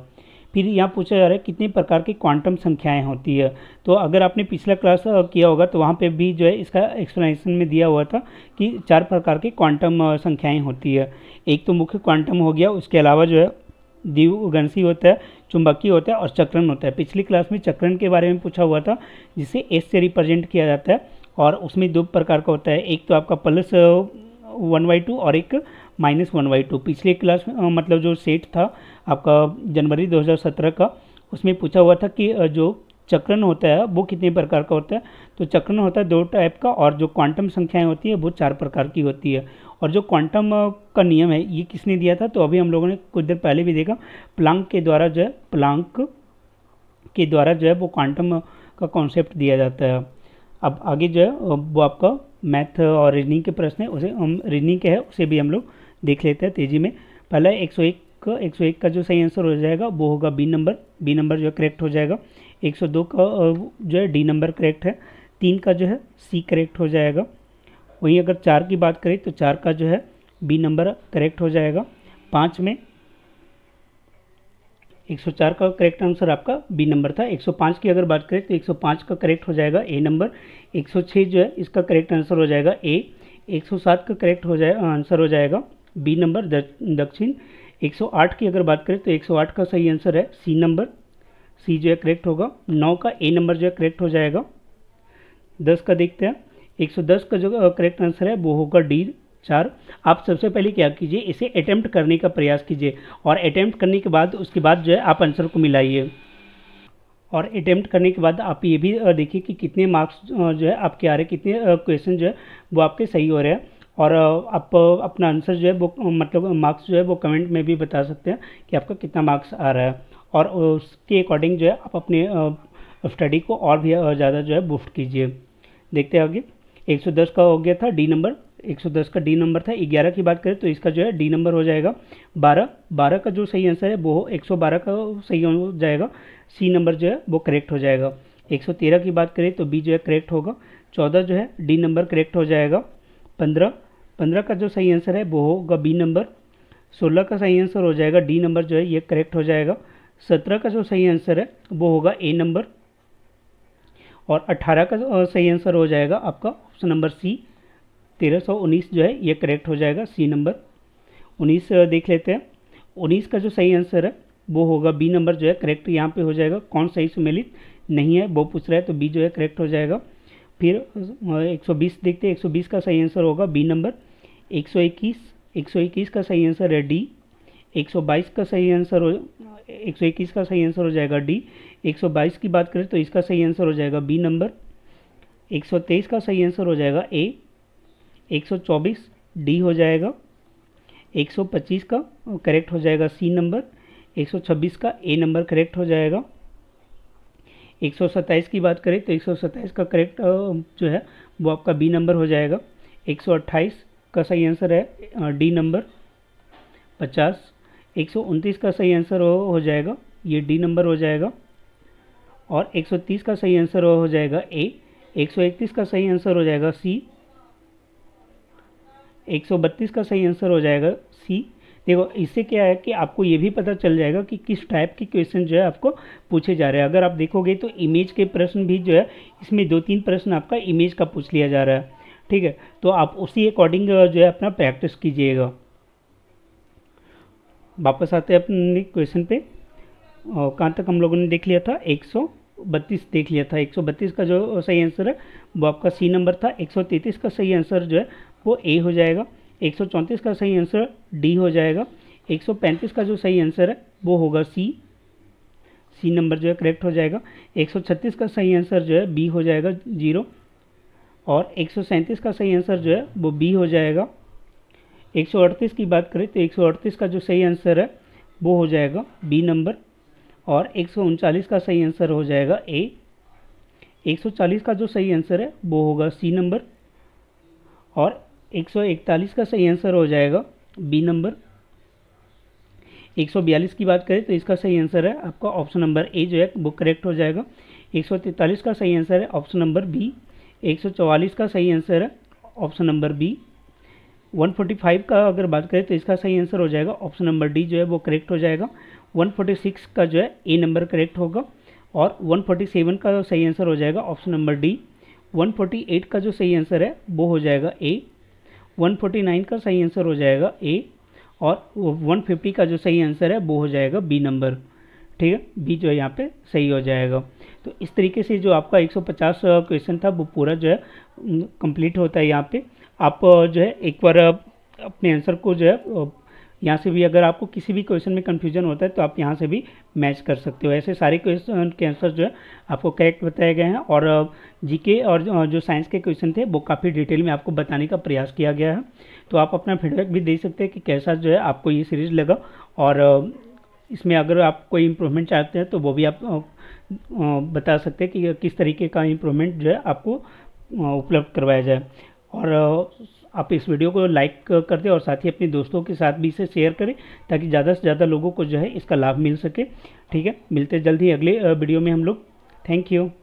फिर यहाँ पूछा जा रहा है कितने प्रकार की क्वांटम संख्याएं होती है तो अगर आपने पिछला क्लास किया होगा तो वहाँ पे भी जो है इसका एक्सप्लेनेशन में दिया हुआ था कि चार प्रकार की क्वांटम संख्याएं होती है एक तो मुख्य क्वांटम हो गया उसके अलावा जो है द्विगंसी होता है चुंबकीय होता है और चक्रण होता है पिछली क्लास में चक्रण के बारे में पूछा हुआ था जिसे एस से रिप्रेजेंट किया जाता है और उसमें दो प्रकार का होता है एक तो आपका प्लस वन बाई टू और एक माइनस वन बाई टू पिछले क्लास में मतलब जो सेट था आपका जनवरी 2017 का उसमें पूछा हुआ था कि जो चक्रण होता है वो कितने प्रकार का होता है तो चक्रण होता है दो टाइप का और जो क्वांटम संख्याएं होती है वो चार प्रकार की होती है और जो क्वांटम का नियम है ये किसने दिया था तो अभी हम लोगों ने कुछ देर पहले भी देखा प्लांक के द्वारा जो है प्लांक के द्वारा जो है वो क्वांटम का कॉन्सेप्ट दिया जाता है अब आगे जो है वो आपका मैथ और रीजनिंग के प्रश्न है उसे हम रीजनिंग के है उसे भी हम लोग देख लेते हैं तेजी में पहला एक सौ एक का एक सौ एक का जो सही आंसर हो जाएगा वो होगा बी नंबर बी नंबर जो है करेक्ट हो जाएगा एक सौ दो का जो है डी नंबर करेक्ट है तीन का जो है सी करेक्ट हो जाएगा वहीं अगर चार की बात करें तो चार का जो है बी नंबर करेक्ट हो जाएगा पाँच में 104 का करेक्ट आंसर आपका बी नंबर था 105 की अगर बात करें तो 105 का करेक्ट हो जाएगा ए नंबर 106 जो है इसका करेक्ट आंसर हो जाएगा ए 107 का करेक्ट हो जाए आंसर हो जाएगा बी नंबर दक्षिण 108 की अगर बात करें तो 108 का सही आंसर है सी नंबर सी जो है करेक्ट होगा नौ का ए नंबर जो है करेक्ट हो जाएगा दस का देखते हैं 110 का जो करेक्ट आंसर है वो होगा डी चार आप सबसे पहले क्या कीजिए इसे अटैम्प्ट करने का प्रयास कीजिए और अटैम्प्ट करने के बाद उसके बाद जो है आप आंसर को मिलाइए और अटैम्प्ट करने के बाद आप ये भी देखिए कि कितने मार्क्स जो है आपके आ रहे हैं कितने क्वेश्चन जो है वो आपके सही हो रहे हैं और आप अपना आंसर जो है वो मतलब मार्क्स जो है वो कमेंट में भी बता सकते हैं कि आपका कितना मार्क्स आ रहा है और उसके अकॉर्डिंग जो है आप अपने स्टडी को और भी ज़्यादा जो है बूस्ट कीजिए देखते हैं आगे 110 का हो गया था डी नंबर 110 का डी नंबर था 11 की बात करें तो इसका जो है डी नंबर हो जाएगा 12 12 का जो सही आंसर है वो 112 का सही हो जाएगा सी नंबर जो है वो करेक्ट हो जाएगा 113 की बात करें तो बी जो है करेक्ट होगा 14 जो है डी नंबर करेक्ट हो जाएगा 15 पंद्रह का जो सही आंसर है वो होगा बी नंबर सोलह का सही आंसर हो जाएगा डी नंबर जो है ये करेक्ट हो जाएगा सत्रह का जो सही आंसर है वो होगा ए नंबर और अट्ठारह का जो सही आंसर हो जाएगा आपका ऑप्शन नंबर सी तेरह सौ उन्नीस जो है ये करेक्ट हो जाएगा सी नंबर उन्नीस देख लेते हैं उन्नीस का जो सही आंसर है वो होगा बी नंबर जो है करेक्ट यहाँ पे हो जाएगा कौन सही सुमेलित नहीं है वो पूछ रहा है तो बी जो है करेक्ट हो जाएगा फिर 120 देखते हैं 120 का सही आंसर होगा बी नंबर एक सौ इक्कीस एक सौ इक्कीस का सही आंसर है डी एक सौ बाईस का सही आंसर हो एक सौ इक्कीस का सही आंसर हो जाएगा डी एक सौ बाईस की बात करें तो इसका सही आंसर हो जाएगा बी नंबर एक सौ तेईस का सही आंसर हो जाएगा ए एक सौ चौबीस डी हो जाएगा एक सौ पच्चीस का करेक्ट हो जाएगा सी नंबर एक सौ छब्बीस का ए नंबर करेक्ट हो जाएगा एक सौ सत्ताईस की बात करें तो एक सौ सत्ताईस का करेक्ट जो है वो आपका बी नंबर हो जाएगा एक सौ अट्ठाईस का सही आंसर है डी नंबर पचास एक सौ उनतीस का सही आंसर हो, हो जाएगा ये डी नंबर हो जाएगा और एक सौ तीस का सही आंसर हो, हो जाएगा ए एक सौ इकतीस का सही आंसर हो जाएगा सी एक सौ बत्तीस का सही आंसर हो जाएगा सी देखो इससे क्या है कि आपको ये भी पता चल जाएगा कि किस टाइप के क्वेश्चन जो है आपको पूछे जा रहे हैं अगर आप देखोगे तो इमेज के प्रश्न भी जो है इसमें दो तीन प्रश्न आपका इमेज का पूछ लिया जा रहा है ठीक है तो आप उसी अकॉर्डिंग जो है अपना प्रैक्टिस कीजिएगा वापस आते हैं अपने क्वेश्चन पे और कहाँ तक हम लोगों ने देख लिया था एक सौ बत्तीस देख लिया था एक सौ बत्तीस का जो सही आंसर है वो आपका सी नंबर था एक सौ तैंतीस का सही आंसर जो है वो ए हो जाएगा एक सौ चौंतीस का सही आंसर डी हो जाएगा एक सौ पैंतीस का जो सही आंसर है वो होगा सी सी नंबर जो है करेक्ट हो जाएगा एक सौ छत्तीस का सही आंसर जो है बी हो जाएगा जीरो और एक का सही आंसर जो है वो बी हो जाएगा 138 की बात करें तो 138 का जो सही आंसर है वो हो जाएगा बी नंबर और एक का सही आंसर हो जाएगा ए 140 का जो सही आंसर है वो होगा सी नंबर और 141 का सही आंसर हो जाएगा बी नंबर 142 की बात करें तो इसका सही आंसर है आपका ऑप्शन नंबर ए जो है वो करेक्ट हो जाएगा 143 का सही आंसर है ऑप्शन नंबर बी 144 का सही आंसर है ऑप्शन नंबर बी 145 का अगर बात करें तो इसका सही आंसर हो जाएगा ऑप्शन नंबर डी जो है वो करेक्ट हो जाएगा 146 का जो है ए नंबर करेक्ट होगा और 147 का सही आंसर हो जाएगा ऑप्शन नंबर डी 148 का जो सही आंसर है वो हो जाएगा ए 149 का सही आंसर हो जाएगा ए और 150 का जो सही आंसर है वो हो जाएगा बी नंबर ठीक है बी जो है यहाँ पर सही हो जाएगा तो इस तरीके से जो आपका 150 क्वेश्चन था वो पूरा जो है कंप्लीट होता है यहाँ पे आप जो है एक बार अपने आंसर को जो है यहाँ से भी अगर आपको किसी भी क्वेश्चन में कन्फ्यूजन होता है तो आप यहाँ से भी मैच कर सकते हो ऐसे सारे क्वेश्चन के आंसर जो है आपको करेक्ट बताए गए हैं और जीके और जो साइंस के क्वेश्चन थे वो काफ़ी डिटेल में आपको बताने का प्रयास किया गया है तो आप अपना फीडबैक भी दे सकते हैं कि कैसा जो है आपको ये सीरीज़ लगा और इसमें अगर आप कोई इम्प्रूवमेंट चाहते हैं तो वो भी आप बता सकते हैं कि किस तरीके का इम्प्रूवमेंट जो है आपको उपलब्ध करवाया जाए और आप इस वीडियो को लाइक कर दें और साथ ही अपने दोस्तों के साथ भी इसे शेयर करें ताकि ज़्यादा से ज़्यादा लोगों को जो है इसका लाभ मिल सके ठीक है मिलते जल्द ही अगले वीडियो में हम लोग थैंक यू